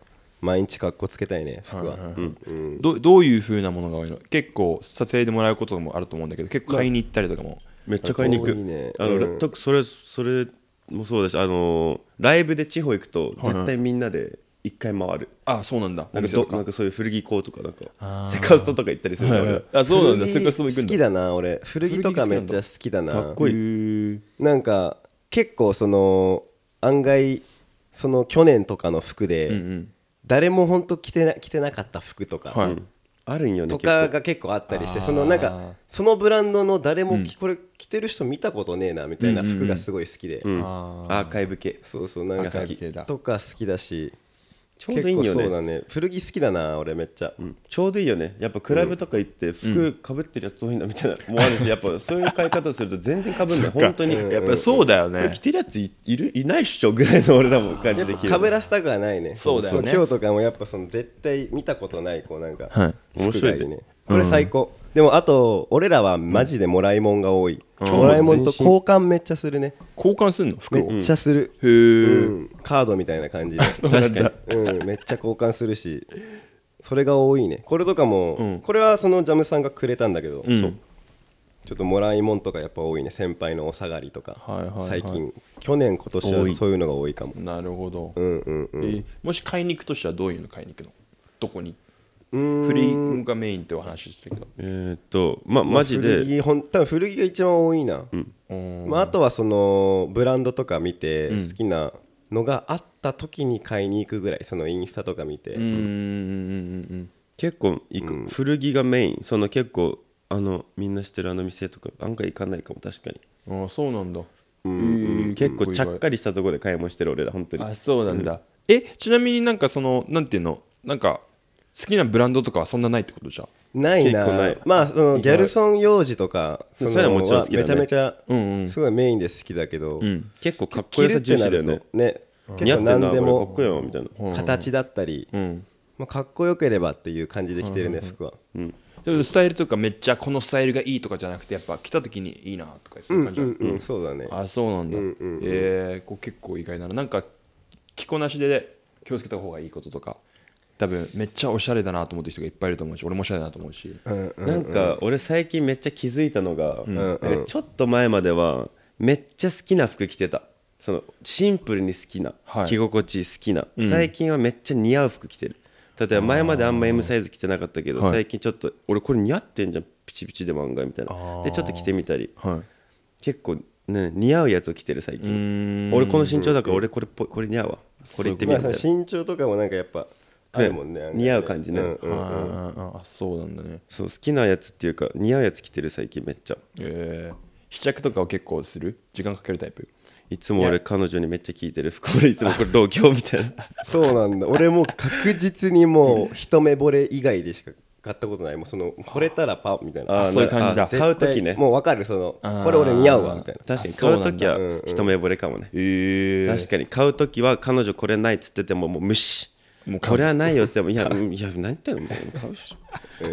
毎日かっこつけたいね服は,、どどういうふうなものが多いの結構撮影でもらうこともあると思うんだけど結構買いに行ったりとかも、めっちゃ買いに行く、あの、それそれもそうだしあのライブで地方行くと絶対みんなで一回回る、あそうなんだなんかなんかそういう古着行こうとかなんかセカストとか行ったりするの、あそうなんだセカストも行くんだ好きだな俺古着とかめっちゃ好きだなかっこいいなんか結構その案外その去年とかの服で、うんうん誰も本当着てな着てなかった服とか、はい、あるんよねとかが結構あったりしてそのなんかそのブランドの誰も、うん、これ着てる人見たことねえなみたいな服がすごい好きで、うんうんうん、アーカイブ系そうそうなんか好きとか好きだしちょうどいいよねそうだね古着好きだな俺めっちゃ、うん、ちょうどいいよねやっぱクラブとか行って服かぶってるやつ多いだみたいな、うん、もうあるしやっぱそういう買い方すると全然かぶんない本当に、うんうん、やっぱりそうだよね着てるやついるいないっしょぐらいの俺らも感じできるかぶらせたくはないねそうだよね今日とかもやっぱその絶対見たことないこうなんか、はい、面白いねこれ最高、でもあと俺らはマジでもらいもんが多い、うん、もらいもんと交換めっちゃするね交換するの服めっちゃする、うん、うん、カードみたいな感じで 確かに、うん、めっちゃ交換するしそれが多いねこれとかも、うん、これはそのジャムさんがくれたんだけど、ちょっともらいもんとかやっぱ多いね先輩のお下がりとか、はいはいはい、最近去年今年はそういうのが多いかもなるほど、うんうんうん、えー、もし買いに行くとしたらどういうの買いに行くのどこに古着がメインってお話でしたけどえー、っとまあマジで古着ん多分古着が一番多いな、うん、まあ、あとはそのブランドとか見て好きなのがあった時に買いに行くぐらいそのインスタとか見て、うん、結構行く、うん、古着がメインその結構あのみんな知ってるあの店とか案外行かないかも確かにああそうなんだうん結構ちゃっかりしたところで買い物してる俺ら本当にあそうなんだえちなみになんかそのなんていうのなんか好きなブランドとかはそんなないってことじゃないなないまあそのギャルソン幼児とかそういうのもちろん好きだ、ね、めちゃめちゃ、すごいメインで好きだけど、うん、結構かっこよさ重視だよね結構何でも形だったり、うん、まあ、かっこよければっていう感じで着てるね、服は、でもスタイルとかめっちゃこのスタイルがいいとかじゃなくてやっぱ着た時にいいなとかそういう感じ、うんうん、そうだねあそうなんだ、うんうん、えー、こう結構意外なのなんか着こなしで気をつけた方がいいこととか多分めっちゃおしゃれだなと思ってる人がいっぱいいると思うし俺もおしゃれだなと思うし、うんうん、なんか俺最近めっちゃ気づいたのが、うんうん、ちょっと前まではめっちゃ好きな服着てたそのシンプルに好きな、はい、着心地好きな、うん、最近はめっちゃ似合う服着てる例えば前まであんま M サイズ着てなかったけど、最近ちょっと俺これ似合ってんじゃんピチピチで漫画みたいなでちょっと着てみたり、はい、結構ね似合うやつを着てる最近俺この身長だから俺これこれ似合うわこれいってみるみたいな身長とかもなんかやっぱあるもんねね似合う感じね、あそうなんだねそう好きなやつっていうか似合うやつ着てる最近めっちゃええー、試着とかを結構する時間かけるタイプいつも俺彼女にめっちゃ聞いてる服俺いつもこれ同居みたいな そうなんだ俺もう確実にもう一目惚れ以外でしか買ったことないもうその惚れたらパみたいなあそういう感じだ買う時ねもう分かるそのこれ俺似合うわみたいな確かに買う時は一目惚れかもね、うんうん、確かに買う時は彼女これないっつっててももう無視もうこれはないよってもいやいや何言って んのもう買うし、ょ」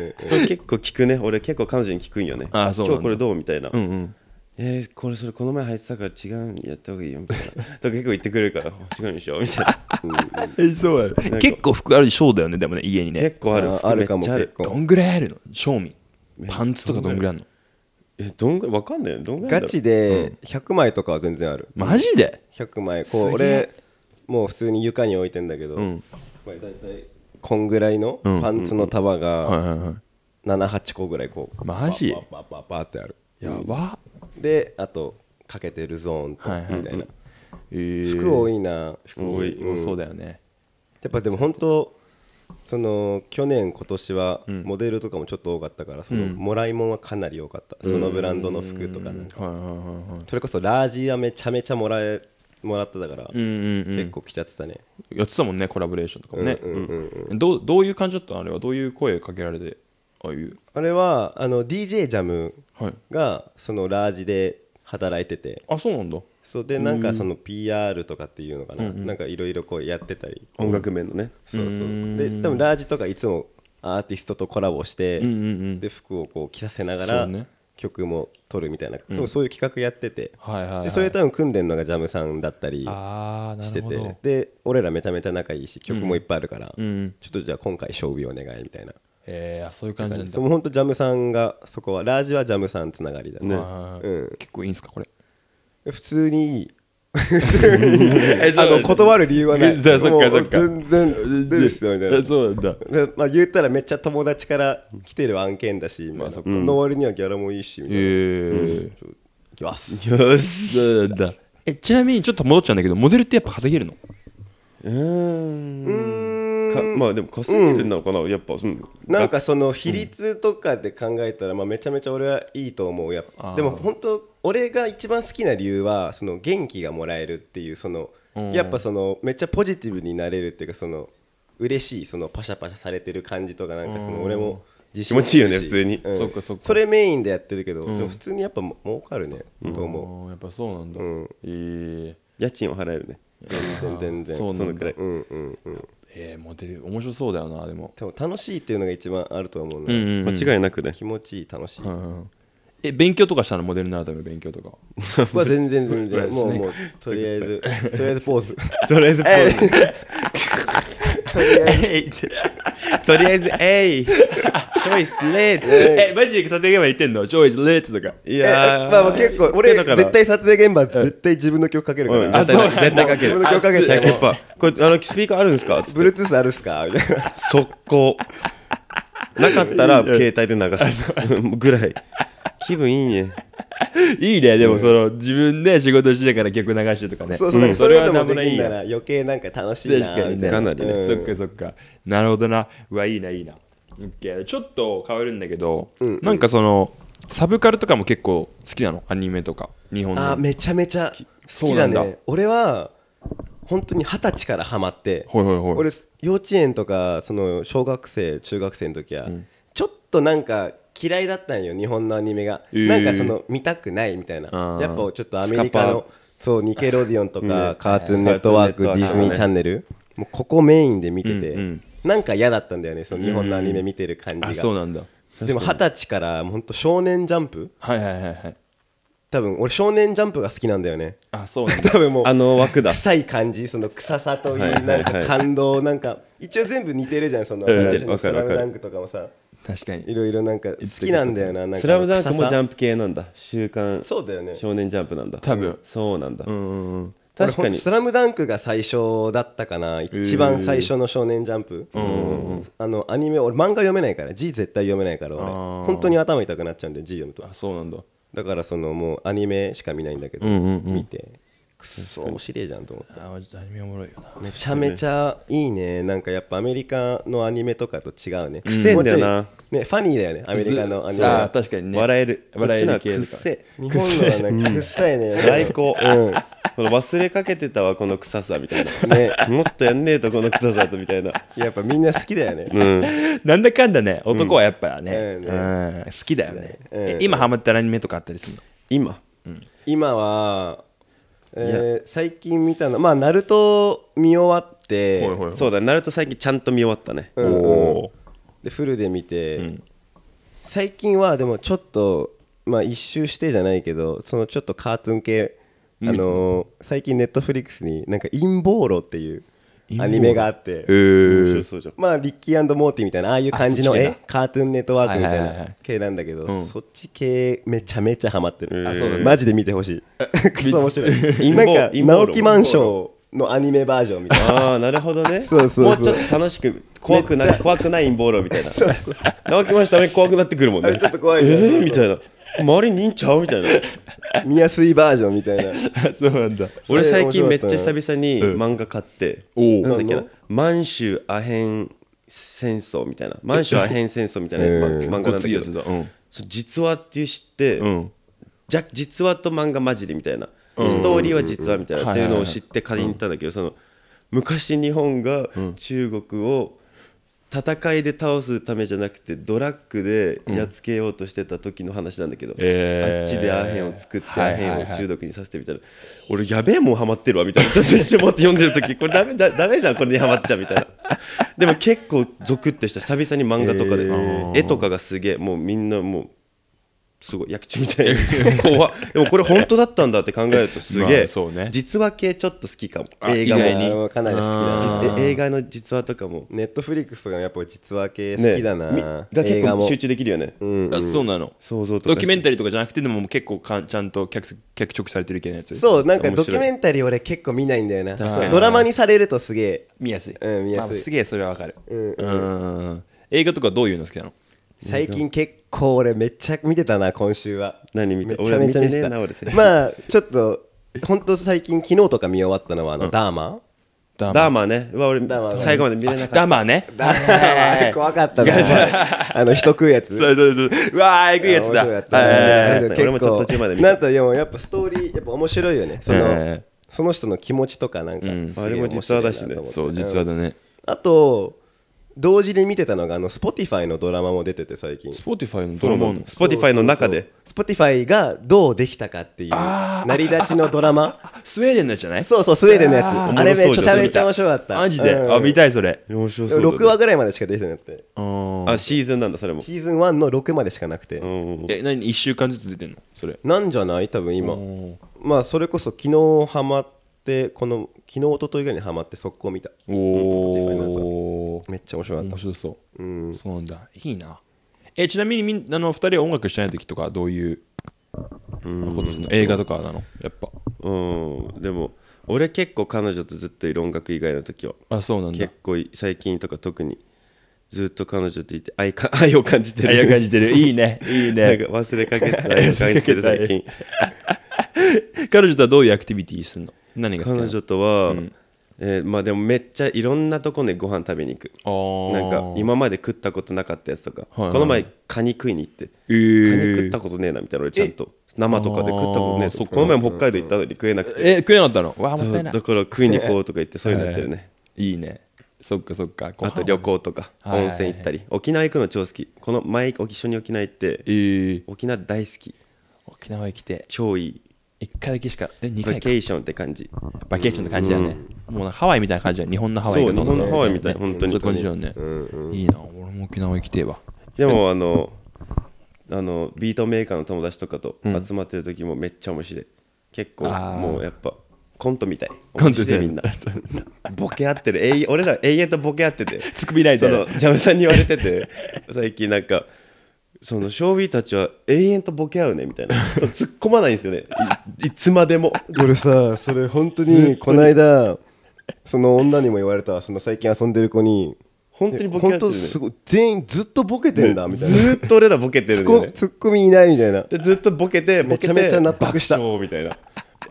結構聞くね俺結構彼女に聞くんよねあそう今日これどうみたいな、うんうんえー、これそれこの前入ってたから違うんやった方がいいよみたいなとか結構言ってくれるから違うんでしょみたいな、ええそうやろ結構服あるショーだよねでもね家にね結構ある服あるかも結どんぐらいあるの賞味パンツとかどんぐらいあるのえどんぐわかんないどんぐらいガチで100枚とかは全然ある、うん、マジで100枚こう俺もう普通に床に置いてんだけど、うんまあ、大体こんぐらいのパンツの束が78個ぐらいこうマジバッバッバッってあるやばであとかけてるゾーンとみたいな、服多いな服多い、うそうだよねやっぱでも本当その去年今年はモデルとかもちょっと多かったから、そのもらいもんはかなり多かった、そのブランドの服とかなんかそれこそラージはめちゃめちゃもらえもらってたから、うんうんうん、結構来ちゃってたねやってたもんねコラボレーションとかもね、うんうんうんうん、どどういう感じだったのあれはどういう声かけられてああいうあれはあの DJ ジャムがそのラージで働いてて、あそうなんだそうでなんかその PR とかっていうのかな、うんうん、なんかいろいろこうやってたり、音楽面のねそうそうで多分ラージとかいつもアーティストとコラボして、うんうんうん、で服をこう着させながら、ね、曲も撮るみたいな、うん、そういう企画やってて、はいはいはい、でそれ多分組んでるのがジャムさんだったりしててで俺らめちゃめちゃ仲いいし曲もいっぱいあるから、うん、ちょっとじゃあ今回勝負お願いみたいな。えー、そういう感じなんだその本当ジャムさんがそこはラージはジャムさんつながりだね、うん、結構いいんすかこれ普通にいい えの断る理由はない 全然ですよい そうなんだまあ、言ったらめっちゃ友達から来てる案件だし、まあ、そっかの割にはギャラもいいしいえきますよしえちなみにちょっと戻っちゃうんだけどモデルってやっぱ稼げるのうんうんまあでも稼げるのかな、やっぱ、なんかその比率とかで考えたら、まあ、めちゃめちゃ俺はいいと思うやっぱでも本当俺が一番好きな理由はその元気がもらえるっていうそのやっぱそのめっちゃポジティブになれるっていうかその嬉しいそのパシャパシャされてる感じとかなんかその俺も自信気持ちいいよね普通に、うん、そっかそっかそれメインでやってるけど、うん、でも普通にやっぱ儲かるね、うん、と思うやっぱそうなんだ、うん、えー、家賃を払えるね全然全然そうそのくらいうんうんうんえー、モテる面白そうだよなでもでも楽しいっていうのが一番あると思うね、うんうんうん、間違いなくね気持ちいい楽しい、うんうんえ勉強とかしたのモデルのための勉強とか まあ全然全然 もうもうとりあえずとりあえずポーズ とりあえずポーズとりあえず「えい」「チョイスレッツ」えマジで撮影現場行ってんの「チョイスレッツ」とかいやまあ結構俺絶対撮影現場絶対自分の曲かけるから絶対かける自分の曲かけるこれあのスピーカーあるんですかブルートゥースあるっすかみたいな速攻なかったら携帯で流すぐらい気分いいねいいねでもその、自分で仕事しながら曲流してとかねそうそう、うん、それはなもないなら余計なんか楽しいなみたいなかなりね、うん、そっかそっかなるほどなうわいいないいなちょっと変わるんだけど、うんなんかそのサブカルとかも結構好きなのアニメとか日本のあめちゃめちゃ好きだね俺は本当に二十歳からハマってほいほいほい俺幼稚園とかその小学生中学生の時は、うん、ちょっとなんか嫌いだったんよ日本のアニメが、えー、なんかその見たくないみたいなやっぱちょっとアメリカのそうニケロディオンとか、カートゥーンネットワークディズニーチャンネルもうここメインで見てて、うんうん、なんか嫌だったんだよねその日本のアニメ見てる感じが、うん、そうなんだでも二十歳から本当少年ジャンプはいはいはいはい多分俺少年ジャンプが好きなんだよねあそうなんだ 多分もうあの枠だ臭い感じその臭さといいなんか感動なんか一応全部似てるじゃんその「スラムダンクとかもさ、確かにいろいろなんか好きなんだよななんかスラムダンクもジャンプ系なんだ週刊そうだよね少年ジャンプなんだ多分そうなんだ、うんうん確かに「スラムダンクが最初だったかな一番最初の「少年ジャンプ」あのアニメ俺漫画読めないから字絶対読めないから俺本当に頭痛くなっちゃうんで字読むとあそうなんだだからそのもうアニメしか見ないんだけど、見てくそ面白いじゃんと思ってあアニメおもろいよなめちゃめちゃいいねなんかやっぱアメリカのアニメとかと違うねくせんだよなねファニーだよねアメリカのアニメあ確かにね笑える笑えるくとか日本のはなんかくっさいね最高うんこの忘れかけてたわこの臭さみたいな、ね、もっとやんねえとこの臭さとみたいなやっぱみんな好きだよね、うん、なんだかんだね男はやっぱね,、うん好きだよね、うん、今ハマってるアニメとかあったりするの今、うん、今はえー、最近見たのまあナルト見終わってほいほいほいそうだナルト最近ちゃんと見終わったね、うんうん、でフルで見て、うん、最近はでもちょっとまあ一周してじゃないけどそのちょっとカートゥン系あのー、最近ネットフリックスになんか陰謀論っていうアニメがあって、まあ、リッキーモーティーみたいな、ああいう感じのえカートゥーンネットワークみたいな系なんだけど、そっち系、めちゃめちゃハマってる、あそうだマジで見てほしい、クソ面白い、なんか、直木マンションのアニメバージョンみたいな、ああ、なるほどね、そうそうもうちょっと楽しく、怖くない、怖くない陰謀論みたいな、直木マンション、ために怖くなってくるもんね、ちょっと怖い、えー、みたいな、周りにいんちゃうみたいな 見やすいバージョンみたいな そうなんだ俺最近めっちゃ久々に漫画買って、うん、なんだっけな満州アヘン戦争みたいな満州アヘン戦争みたいな、えー、漫画なんだけど、うん、実話っていう知って、うん、じゃ実話と漫画混じりみたいな、うん、ストーリーは実話みたいなっていうのを知って借りに行ったんだけど、その昔日本が中国を、戦いで倒すためじゃなくてドラッグでやっつけようとしてた時の話なんだけど、うんえー、あっちでアーヘンを作ってアーヘンを中毒にさせてみたいな、はいはいはい、俺やべえもんはまってるわみたいなちょっと一瞬持って読んでる時 これダメだダメじゃんこれにハマっちゃうみたいなでも結構ゾクッとした久々に漫画とかで、えー、絵とかがすげえもうみんなもうすごい薬中みたいなでもこれ本当だったんだって考えるとすげえ、まあね、実話系ちょっと好きかも映画もかなり好き映画の実話とかもネットフリックスとかやっぱ実話系好きだな、ね、結構集中できるよね、うんうん、そうなの想像ドキュメンタリーとかじゃなくてでも結構かちゃんと脚客色されてる系のやつそうなんかドキュメンタリー俺結構見ないんだよなドラマにされるとすげえ見やすい、うん見やすい、まあ、すげえそれはわかる、うん、うん、映画とかどういうの好きなの最近結構これめっちゃ見てたな今週は何見てめちゃめちゃ見てた、ね、まあちょっと本当最近昨日とか見終わったのはあの、うん、ダーマダーマーね。うわ、俺、最後まで見れなかった。ダーマーね。ダーマー怖かったな。あの、人食うやつ。そうそうそう。うわー、えぐいやつだ。俺もちょっと途中まで見た。なんと、でもやっぱストーリー、やっぱ面白いよね。その、その人の気持ちとかなんか。あれも実話だしね。そう、実話だね。あと、同時に見てたのがあの Spotify のドラマも出てて最近 Spotify のドラマス Spotify の中で Spotify がどうできたかっていう成り立ちのドラマ スウェーデンのやつじゃないそうそうスウェーデンのやつあれめちゃめちゃ面白かったマジで、うん、あ見たいそれ面白そう6話ぐらいまでしか出てなくてあシーズンなんだそれもシーズン1の6までしかなくて、うん、え何1週間ずつ出てんのそれなんじゃない多分今まあそれこそ昨日ハマってこの昨日一昨日ぐらいにハマって速攻見たおおめっちゃ面白かった面白そう、うん、そうなんだいいなえちなみにみあの2人は音楽してない時とかどういうことすの映画とかなのやっぱうんでも俺結構彼女とずっといる音楽以外の時はあそうなんだ結構最近とか特にずっと彼女といて愛か 愛を感じてる愛を感じてるいいねいいね忘れかけて愛を 感じてる最近 彼女とはどういうアクティビティするの何が彼女とは、うんえー、まあでもめっちゃいろんなとこでご飯食べに行くなんか今まで食ったことなかったやつとか、はいはい、この前カニ食いに行って、えー、カニ食ったことねえなみたいな俺ちゃんと生とかで食ったことねえとこの前も北海道行ったのに食えなくてえ食えなかったのわもったいないだから食いに行こうとか言ってそういうのやってるね、えー、いいねそっかそっかあと旅行とか温泉行ったり、はいはいはい、沖縄行くの超好きこの前一緒に沖縄行って、えー、沖縄大好き沖縄行きて超いい一回だけしかえ二バ回かケーションって感じバケーションって感じだよね、もうハワイみたいな感じだよ日本のハワイそう日本のハワイみたいな、本当にそういう感じだよね、うんうんいいな俺も沖縄行きてえわでもあのあのビートメーカーの友達とかと集まってる時もめっちゃ面白い結構もうやっぱコントみたいコントみたいみんな ボケ合ってる俺ら永遠とボケ合ってて つくコないでそのジャムさんに言われてて最近なんかその将棋たちは永遠とボケ合うねみたいな突っ込まないんですよねいつまでも俺さそれ本当にこの間その女にも言われたその最近遊んでる子に本当にボケ合ってる、ね、すごい全員ずっとボケてんだみたいな、ね、ずっと俺らボケてるツッコミいないみたいなでずっとボケてボケてめちゃめちゃ納得したみたいな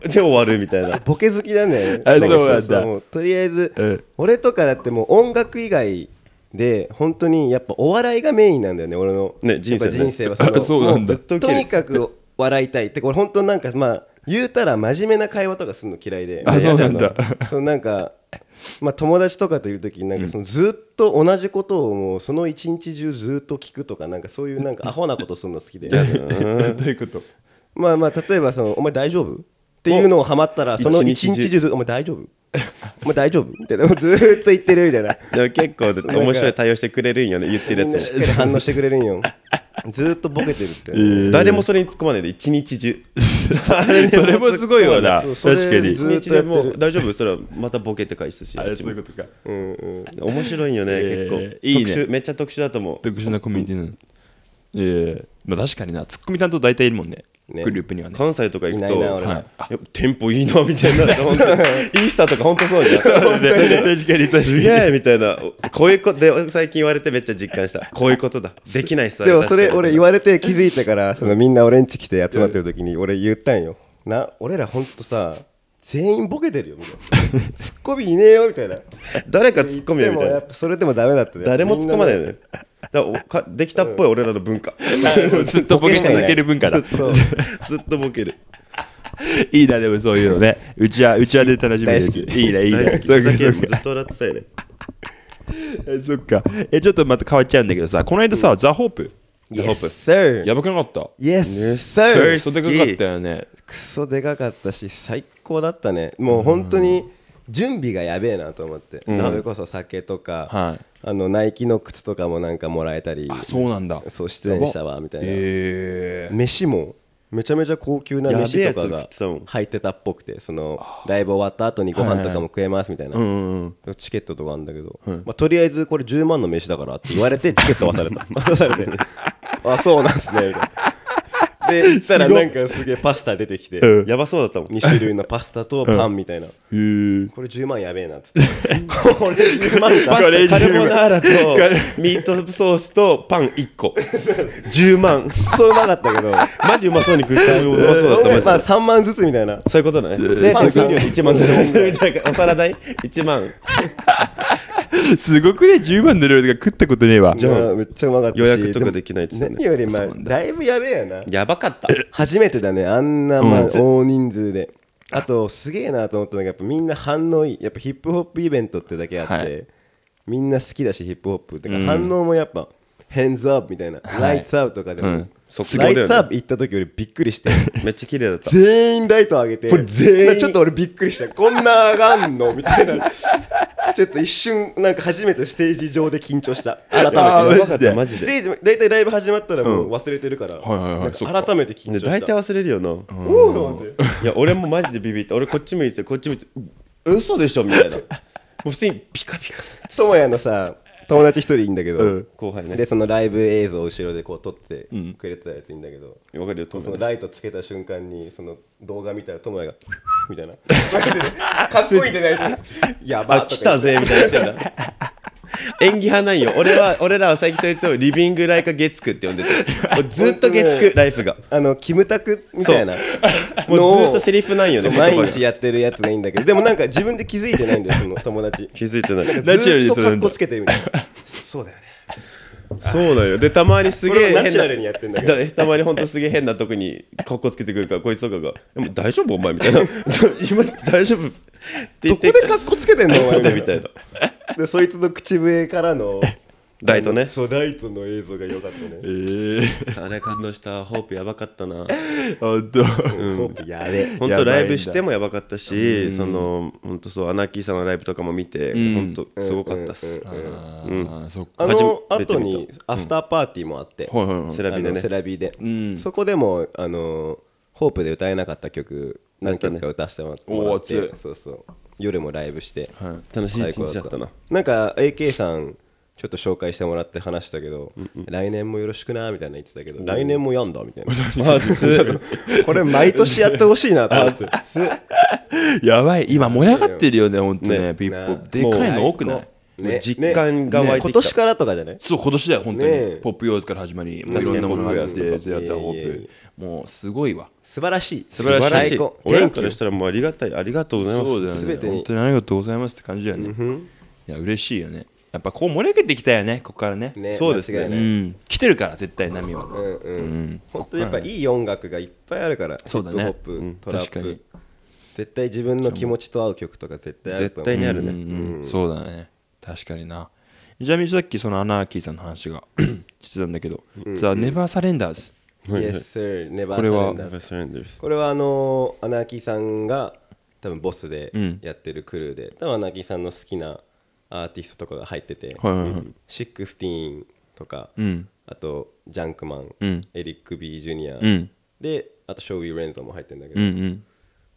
で終わるみたいなボケ好きだねあそうなんだとりあえず、うん、俺とかだってもう音楽以外で本当にやっぱお笑いがメインなんだよね俺の、ね、人生、ね、人生はその そう とにかく笑いたいってこれ本当なんかまあ言うたら真面目な会話とかするの嫌いであそうなんだそのなんかまあ、友達とかといる時になんかそのずっと同じことをもうその一日中ずっと聞くとかなんかそういうなんかアホなことするの好きで どういうことまあまあ例えばその「お前大丈夫?」っていうのをハマったらその一日中お前大丈夫?」ま あ大丈夫みたいな ずっと言ってるみたいなでも結構面白い対応してくれるんよね言ってるやつ反応してくれるんよずっとボケてるって、えー、誰もそれに突っ込まないで一日中それもすごいよな確かに一日でも大丈夫それはまたボケて返すしそういうことか、うんうん、面白いよね、えー、結構いい、ね、めっちゃ特殊だと思う特殊なコミュニティなのええーまあ、確かになツッコミ担当大体いるもんねね、グループにはね関西とか行くとはい、テンポいいなみたいな イースターとか本当そうじゃんそすげえみたいなこういうことで最近言われてめっちゃ実感したこういうことだできないさでもそれ俺言われて気づいたからそのみんな俺んち来て集まってる時に俺言ったんよな俺らほんとさ全員ボケてるよみたいなツッコミいねえよみたいな誰かツッコミよみたいなそれでもダメだったね誰もツッコまないよねだかできたっぽい俺らの文化、ずっとボケ続ける文化だずっとボケるいいなでもそういうのねうちはうちはで楽しみですいいねいいねそういうずっと笑ったよね そっかえちょっとまた変わっちゃうんだけどさこの間さ、うん、ザ・ホープザ・ Yes, やばくなかった Yes, sir! ソでかかったよね。クソでかかったし、最高だったね。もう本当に、うん準備がやべえなと思って、うん、それこそ酒とか、はい、あのナイキの靴とかもなんかもらえたりあそうなんだそう出演したわみたいな、えー、飯もめちゃめちゃ高級な飯とかが入ってたっぽくてそのライブ終わった後にご飯とかも食えますみたいなチケットとかあるんだけど、まあ、とりあえずこれ10万の飯だからって言われてチケット渡された渡さ れて あそうなんすねみたいなで行ったらなんかすげえパスタ出てきて、うんやばそうだったもん2種類のパスタとパンみたいな、これ10万やべえなっつって これ10万かこれ10万カルボナーラと ミートソースとパン1個10万そうなかったけどマジうまそうに食ったうまそうだったマジでまあ3万ずつみたいなそういうことだねでパン1万じゃないお皿代1万 すごくね、10万の料理が食ったことねえわ。じゃあ、めっちゃうまかったし。予約とかできないっすて、ね。何よりだいぶやべえやな。やばかった。初めてだね、あんな、まあ、大人数で。あと、すげえなと思ったのが、やっぱみんな反応いい。やっぱヒップホップイベントってだけあって、はい、みんな好きだし、ヒップホップ。だから反応もやっぱ、ヘンズアップみたいな、はい、ライツアップとかでも、うん、ライツアップ行った時よりびっくりしてめっちゃ綺麗だった 全員ライト上げてこれ全員 ちょっと俺びっくりしたこんな上がんのみたいなちょっと一瞬なんか初めてステージ上で緊張した 改めてマジでステージ大体ライブ始まったらもう忘れてるから、はいは改めて緊張した大体忘れるよなおおいや俺もマジでビビって俺こっち向いてこっち向いて嘘でしょみたいなもう普通にピカピカ智也のさ友達一人いいんだけど、うん後輩ねでそのライブ映像を後ろでこう撮ってくれてたやついいんだけど、わかるよそのライトつけた瞬間にその動画見たら友達が みたいな かっこいいってなり やばあ来たぜみたいな演技派ないよ俺は俺らは最近そいつをリビングライカ月9って呼んでてもうずっと月9ライフがあのキムタクみたいなもうずっとセリフないよね毎日やってるやつがいいんだけどでもなんか自分で気づいてないんだよその友達気づいてないずっとカッコつけてるみたいなそうだよねそうだよでたまにすげえ変なたまにほんとすげえ変なとこに格好つけてくるからこいつとかが「でも大丈夫お前」みたいな「今大丈夫」って言ってどこで格好つけてんのお前みたいな でそいつの口笛からのライトねそうライトの映像が良かったねええあれ感動したホープやばかったな 本当、ホープやべ本当ライブしてもやばかったし、その本当そうアナキーさんのライブとかも見て、本当すごかったっす、うんあそっかの後にアフターパーティーもあって、セラビでねセラビで、そこでもあのホープで歌えなかった曲何曲か歌してもらって、そうそう夜もライブして、楽しい一日だったななんか AK さんちょっと紹介してもらって話したけど、うんうん、来年もよろしくなみたいな言ってたけど来年もやんだみたいな これ毎年やってほしいなと思って やばい今盛り上がってるよね本当ねねピッポでかいの多くないね、実感が湧いてきた、ね今年からとかじゃないそう今年だよ本当に、ね、ポップ用紙から始まりいろんなものがあってやつはホーもうすごいわ素晴らしい素晴らしい俺元からしたらもうありがたいありがとうございますそうだよね本当にありがとうございますって感じだよね、うん、いや嬉しいよねやっぱこう盛り上げてきたよねここからね、ね、そうですね、うん、来てるから絶対波はうんうん、うん、本当にやっぱいい音楽がいっぱいあるからそうだねヒップうん、トラップ絶対自分の気持ちと合う曲とか絶対ある絶対にあるね、うんうんうん、そうだね確かになちなみにさっきそのアナーキーさんの話が してたんだけど「ザ、うん・ネバー・サレンダーズ」Yes, sir. Never これはこれはあのー、アナーキーさんが多分ボスでやってるクルーで、多分アナーキーさんの好きなアーティストとかが入ってて「はいはいはい、シックスティーンとか、うん、あと「ジャンクマン」うん、エリック・ビー・ジュニア、うん、であと「ショーウィー・レンゾ」も入ってるんだけど、うんうん、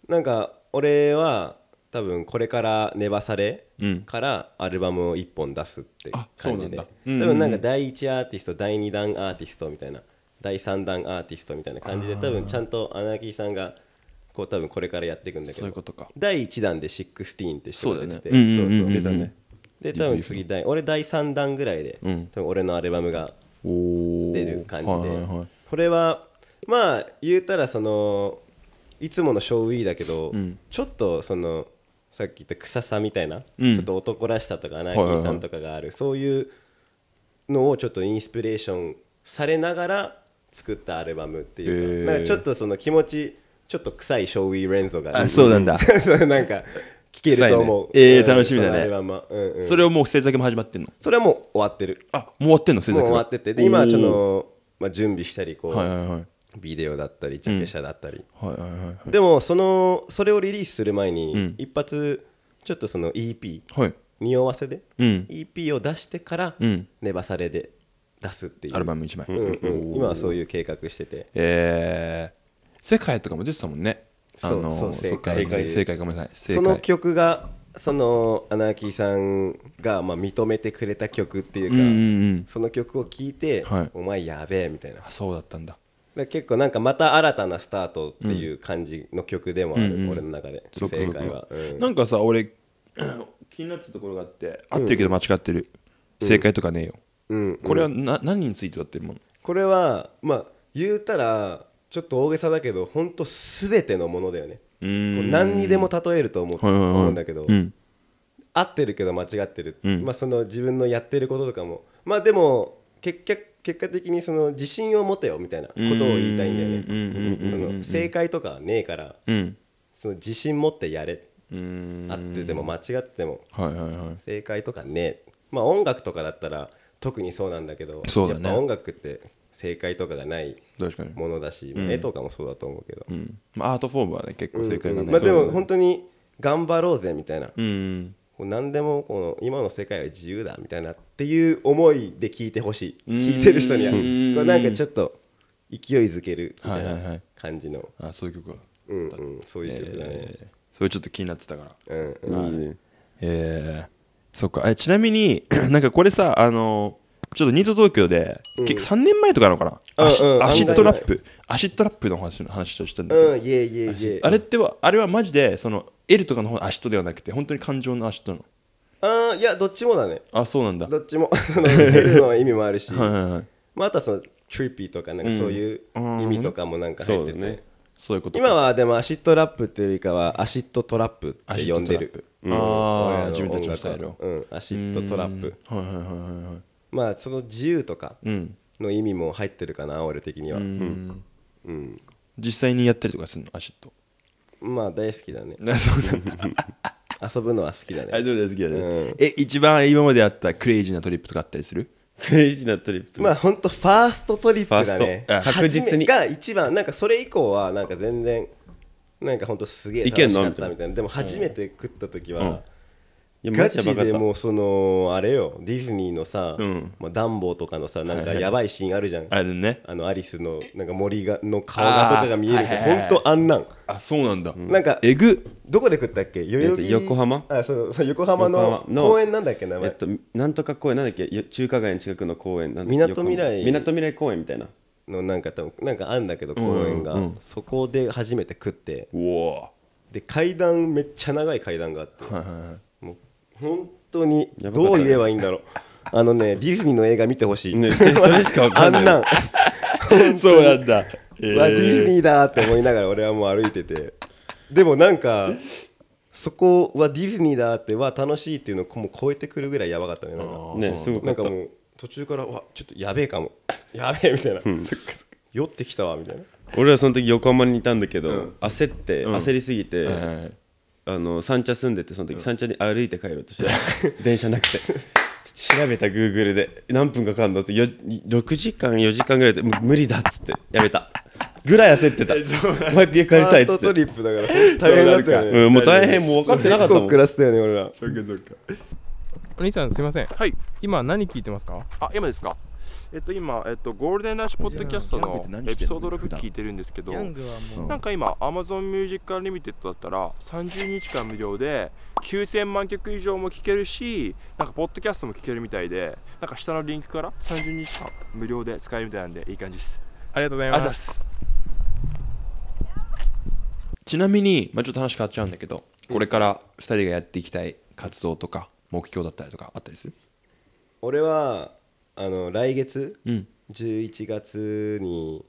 なんか俺は多分これから寝ばされからアルバムを1本出すって感じで、うん、多分なんか第1アーティスト第2弾アーティストみたいな第3弾アーティストみたいな感じで多分ちゃんとアキーさんがこう多分これからやっていくんだけど第1弾で「シックスティーンって人が出ててそうだよねで多分次第俺第3弾ぐらいで、うん、多分俺のアルバムが出る感じで、はいはいはい、これはまあ言うたらそのいつものショーウィーだけど、うん、ちょっとそのさっき言った臭さみたいな、うん、ちょっと男らしさとかナイキさんとかがある、はいはいはい、そういうのをちょっとインスピレーションされながら作ったアルバムっていうか,、なんかちょっとその気持ちちょっと臭いショーウィーレンゾがあそうなんだ なんか聞けると思う、ね、ええー、楽しみだね、うん、うんうん、それをもう制作も始まってんのそれはもう終わってるあもう終わってんの制作もう終わっててで今はちょっと、まあ、準備したりこう、はいはいはい、ビデオだったりジャケ写だったり、でもそのそれをリリースする前に、うん、一発ちょっとその EP、はい、匂わせで、うん、EP を出してから、うん、ネバサレで出すっていうアルバム1枚、うんうん、今はそういう計画しててえー、世界とかも出てたもんねあのそう正解正解ごめんなさいその曲がそのアナーキーさんがまあ認めてくれた曲っていうか、うんうんうん、その曲を聴いて、はい、お前やべえみたいなそうだったんだ結構なんかまた新たなスタートっていう感じの曲でもある、うん、俺の中で、正解は、うん、なんかさ俺気になってたところがあって合ってるけど間違ってる、うん、正解とかねえよ、うん、これはな何についてだってもこれはまあ言うたらちょっと大げさだけど本当すべてのものだよね何にでも例えると思うんだけど、合ってるけど間違ってる、うん、まあ、その自分のやってることとかもまあでも結局結果的にその自信を持てよみたいなことを言いたいんだよね。正解とかはねえから、うん、その自信持ってやれあってでも間違っても、はいはいはい、正解とかねまあ音楽とかだったら特にそうなんだけど、ね、やっぱ音楽って正解とかがないものだし、まあ、絵とかもそうだと思うけど、まあ、アートフォームはね結構正解がない、まあ、でも本当に頑張ろうぜみたいな、うん何でもこの今の世界は自由だみたいなっていう思いで聞いてほしい聞いてる人にはこれなんかちょっと勢いづけるみたいな感じの、はいはいはい、あそういう曲うんうん、そういう曲だね、えー、それちょっと気になってたから、うんうん、えー、そっかえちなみに なんかこれさあのーちょっとニート東京で、うん、結構3年前とかなのかな、アシットラップ、アシットラップの話の話をしたんだけど、うん、いえいえいえあれってはあれはマジでその L とかの方のアシットではなくて本当に感情のアシットのあいやどっちもだねあそうなんだどっちも L の意味もあるし はいはい、はい、まあ、あとはそのトリピーとかなんかそういう意味とかもなんか入ってて、うん、ねそういうこと今はでもアシットラップっていうよりかはアシットトラップって呼んでる、うん、ああ自分たちのスタイルを、うん、アシットトラップはいはいはいはいまあその自由とかの意味も入ってるかな、俺的には、うんうん、実際にやったりとかするのアシッドまあ大好きだね遊ぶのは好きだね 遊ぶのは好きだね、うん、え一番今まであったクレイジーなトリップとかあったりするクレイジーなトリップまあ本当ファーストトリップだね確実にが一番なんかそれ以降はなんか全然なんか本当すげえ楽しかったみたいなでも初めて食った時は、ガチでもうそのあれよディズニーのさ、うんまあ、ダンボとかのさなんかやばいシーンあるじゃん、あるねあのアリスのなんか森がの顔がとかが見えるって本当あんなんあそうなんだ、なんかえぐどこで食ったっけ代々木横浜あそうそう横浜の公園なんだっけ名前、えっと、なんとか公園なんだっけ中華街の近くの公園みなとみらいみなとみらい公園みたいなのなんか多分なんかあんだけど公園が、うんうん、そこで初めて食ってで階段めっちゃ長い階段があって、本当にどう言えばいいんだろうあのね ディズニーの映画見てほしい、ね、それしかかんないあんなんそうなんだ、えー、ディズニーだって思いながら俺はもう歩いててでもなんかそこはディズニーだっては楽しいっていうのをもう超えてくるぐらいやばかったねなんかねすごかなんかもう途中からわちょっとやべえかもやべえみたいな、うん、酔ってきたわみたいな俺はその時横浜にいたんだけど、うん、焦って、うん、焦りすぎて、はいはいあの三茶住んでてその時、三茶に歩いて帰ろうとして 電車なくて調べたグーグルで何分かかんのって6時間4時間ぐらいで無理だっつってやめたぐらい焦ってたおう家帰りたいっつってトリップだから大変だったよね、うん、もう大変もう分かってなかったもん結らせたよね俺らそっかそっかお兄さんすいませんはい今何聞いてますかあ今ですかえっと今、えっと、ゴールデンラッシュポッドキャストのエピソード6聞いてるんですけどなんか今アマゾンミュージカルリミテッドだったら30日間無料で9000万曲以上も聴けるしなんかポッドキャストも聴けるみたいでなんか下のリンクから30日間無料で使えるみたいなんでいい感じですありがとうございますちなみに、まあ、ちょっと話変わっちゃうんだけど、これから2人がやっていきたい活動とか目標だったりとかあったりする俺はあの来月、うん、11月に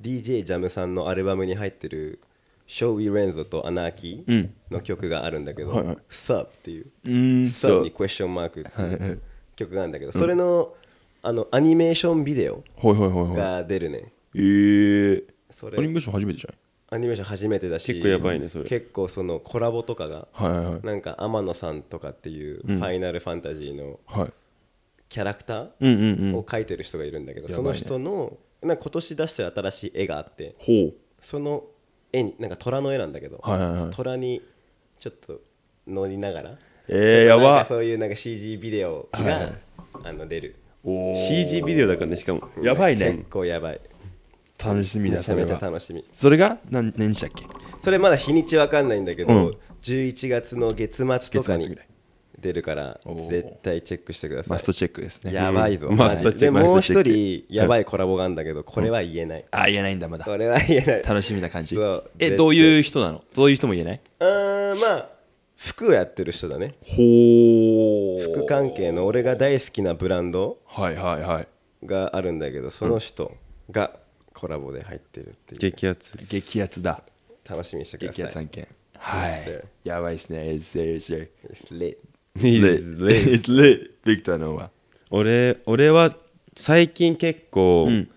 DJ ジャムさんのアルバムに入ってる「ショー・ r e レン o と「アナーキー」の曲があるんだけど「s u はっていう「u ブ」に「クエスチョンマーク」っていう曲があるんだけど、それのあのアニメーションビデオが出るねええー、それアニメーション初めてじゃないアニメーション初めてだし結構やばいねそれ結構そのコラボとかが、はいはい、なんか天野さんとかっていう「ファイナルファンタジー」の、はいキャラクターを描いてる人がいるんだけど、うんうんうん、その人の、ね、なんか今年出してる新しい絵があってその絵になんか虎の絵なんだけど、はいはいはい、虎にちょっと乗りながら、えー、やばそういうなんか CG ビデオが、はい、あの出る CG ビデオだからねしかもやばいね結構やばい楽しみだめちめちゃ楽しみそれが何何でしたっけそれまだ日にちわかんないんだけど、うん、11月の月末とかに出るから絶対チェックしてくださいマストチェックですねやばいぞ、マストチェックもう一人やばいコラボがあるんだけどこれは言えない、うん、あ言えないんだまだこれは言えない楽しみな感じえどういう人なのどういう人も言えないうんまあ服をやってる人だねほ服関係の俺が大好きなブランドはいはいはいがあるんだけどその人がコラボで入ってるっていう、激アツ激アツだ楽しみにしてください激アツ案件はいやばいっすね s t s He's lit. It's lit. ビクターのは。俺俺は最近結構、うん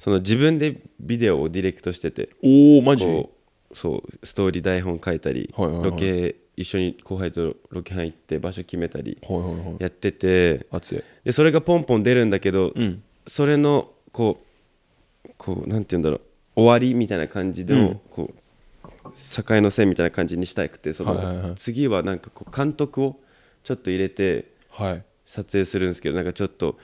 その自分でビデオをディレクトしてておおマジこそうストーリー台本書いたり、はいはいはいロケ一緒に後輩とロケハ行って場所決めたりはいはいはいやってて熱いでそれがポンポン出るんだけど、んそれのこうこうなんて言うんだろう終わりみたいな感じの、こう境の線みたいな感じにしたくてその、はいはいはい次はなんかこう監督をちょっと入れて撮影するんですけど、はい、なんかちょっと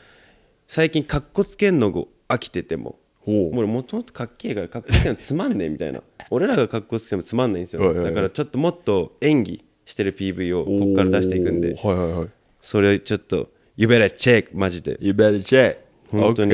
最近かっこつけんの飽きてても俺もともとかっけえからかっこつけんのつまんねえみたいな 俺らがかっこつけてもつまんないんですよ、はいはいはい、だからちょっともっと演技してる PV をこっから出していくんで、はいはいはい、それちょっと「You better check」マジで「You better check」本当に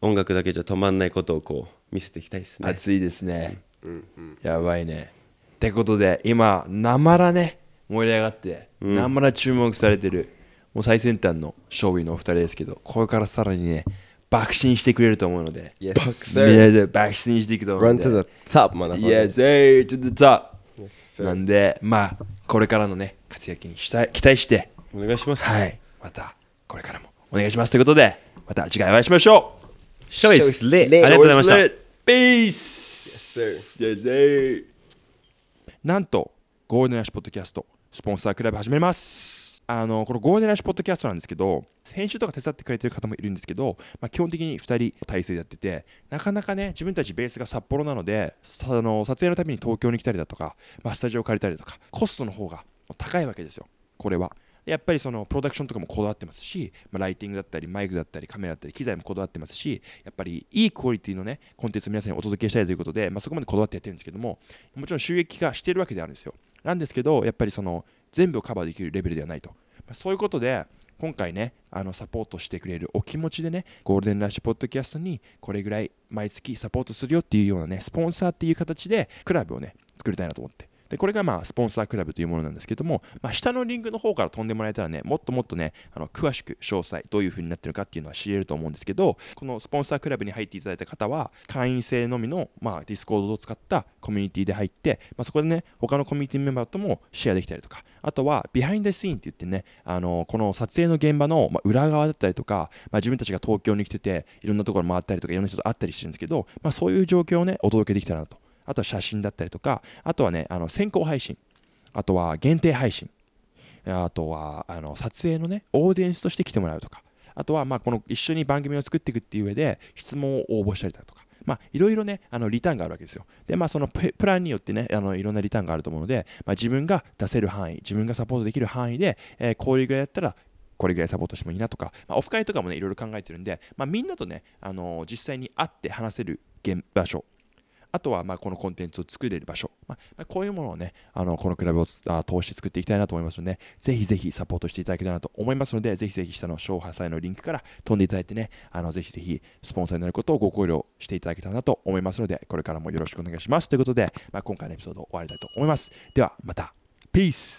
音楽だけじゃ止まんないことをこう見せていきたいですね熱いですね、うんうん、やばいねってことで今なまらね盛り上がって、うん、何ま注目されてるもう最先端の勝利のお二人ですけどこれからさらにね爆心してくれると思うので、yes, 爆心爆心していくと思うので Run to the top, Yes, hey, to the top、yes, なんでまあこれからのね活躍にした期待してお願いしますはいまたこれからもお願いしますということでまた次回お会いしましょう勝利 o w ありがとうございました。p e a Yes, sir. Yes, sir. なんと、ゴールデンアッシュポッドキャストスポンサークラブ始めますあのこのゴーデラッシュポッドキャストなんですけど編集とか手伝ってくれてる方もいるんですけど、まあ、基本的に2人体制でやっててなかなかね自分たちベースが札幌なのであの撮影のために東京に来たりだとか、まあ、スタジオ借りたりとかコストの方が高いわけですよこれは。やっぱりそのプロダクションとかもこだわってますし、まあ、ライティングだったりマイクだったりカメラだったり機材もこだわってますしやっぱりいいクオリティのねコンテンツを皆さんにお届けしたいということで、まあ、そこまでこだわってやってるんですけどももちろん収益化してるわけであるんですよなんですけどやっぱりその全部をカバーできるレベルではないと、まそういうことで今回ねあのサポートしてくれるお気持ちでねゴールデンラッシュポッドキャストにこれぐらい毎月サポートするよっていうようなねスポンサーっていう形でクラブをね作りたいなと思ってでこれがまあスポンサークラブというものなんですけども、まあ、下のリンクの方から飛んでもらえたらねもっともっとねあの詳しく詳細どういう風になってるかっていうのは知れると思うんですけどこのスポンサークラブに入っていただいた方は会員制のみの、まあ、ディスコードを使ったコミュニティで入って、まあ、そこでね他のコミュニティメンバーともシェアできたりとかあとはビハインドシーンって言ってねあのこの撮影の現場の、ま裏側だったりとか、まあ、自分たちが東京に来てていろんなところ回ったりとかいろんな人と会ったりしてるんですけど、まあ、そういう状況をねお届けできたらなとあとは写真だったりとか、あとはね、あの先行配信、あとは限定配信、あとはあの撮影のね、オーディエンスとして来てもらうとか、あとはまあこの一緒に番組を作っていくっていう上で質問を応募したりだとか、まあ、いろいろね、あのリターンがあるわけですよ。で、まあ、そのプランによってね、あのいろんなリターンがあると思うので、まあ、自分が出せる範囲、自分がサポートできる範囲で、えー、こういうぐらいだったら、これぐらいサポートしてもいいなとか、まあ、オフ会とかもね、いろいろ考えてるんで、まあ、みんなとね、あのー、実際に会って話せる現場所あとはまこのコンテンツを作れる場所、まあ、こういうものをねあのこのクラブを通して作っていきたいなと思いますのでぜひぜひサポートしていただけたらなと思いますのでぜひぜひ下の勝破祭のリンクから飛んでいただいてねあのぜひぜひスポンサーになることをご考慮していただけたらなと思いますのでこれからもよろしくお願いしますということで、まあ、今回のエピソード終わりたいと思いますではまた Peace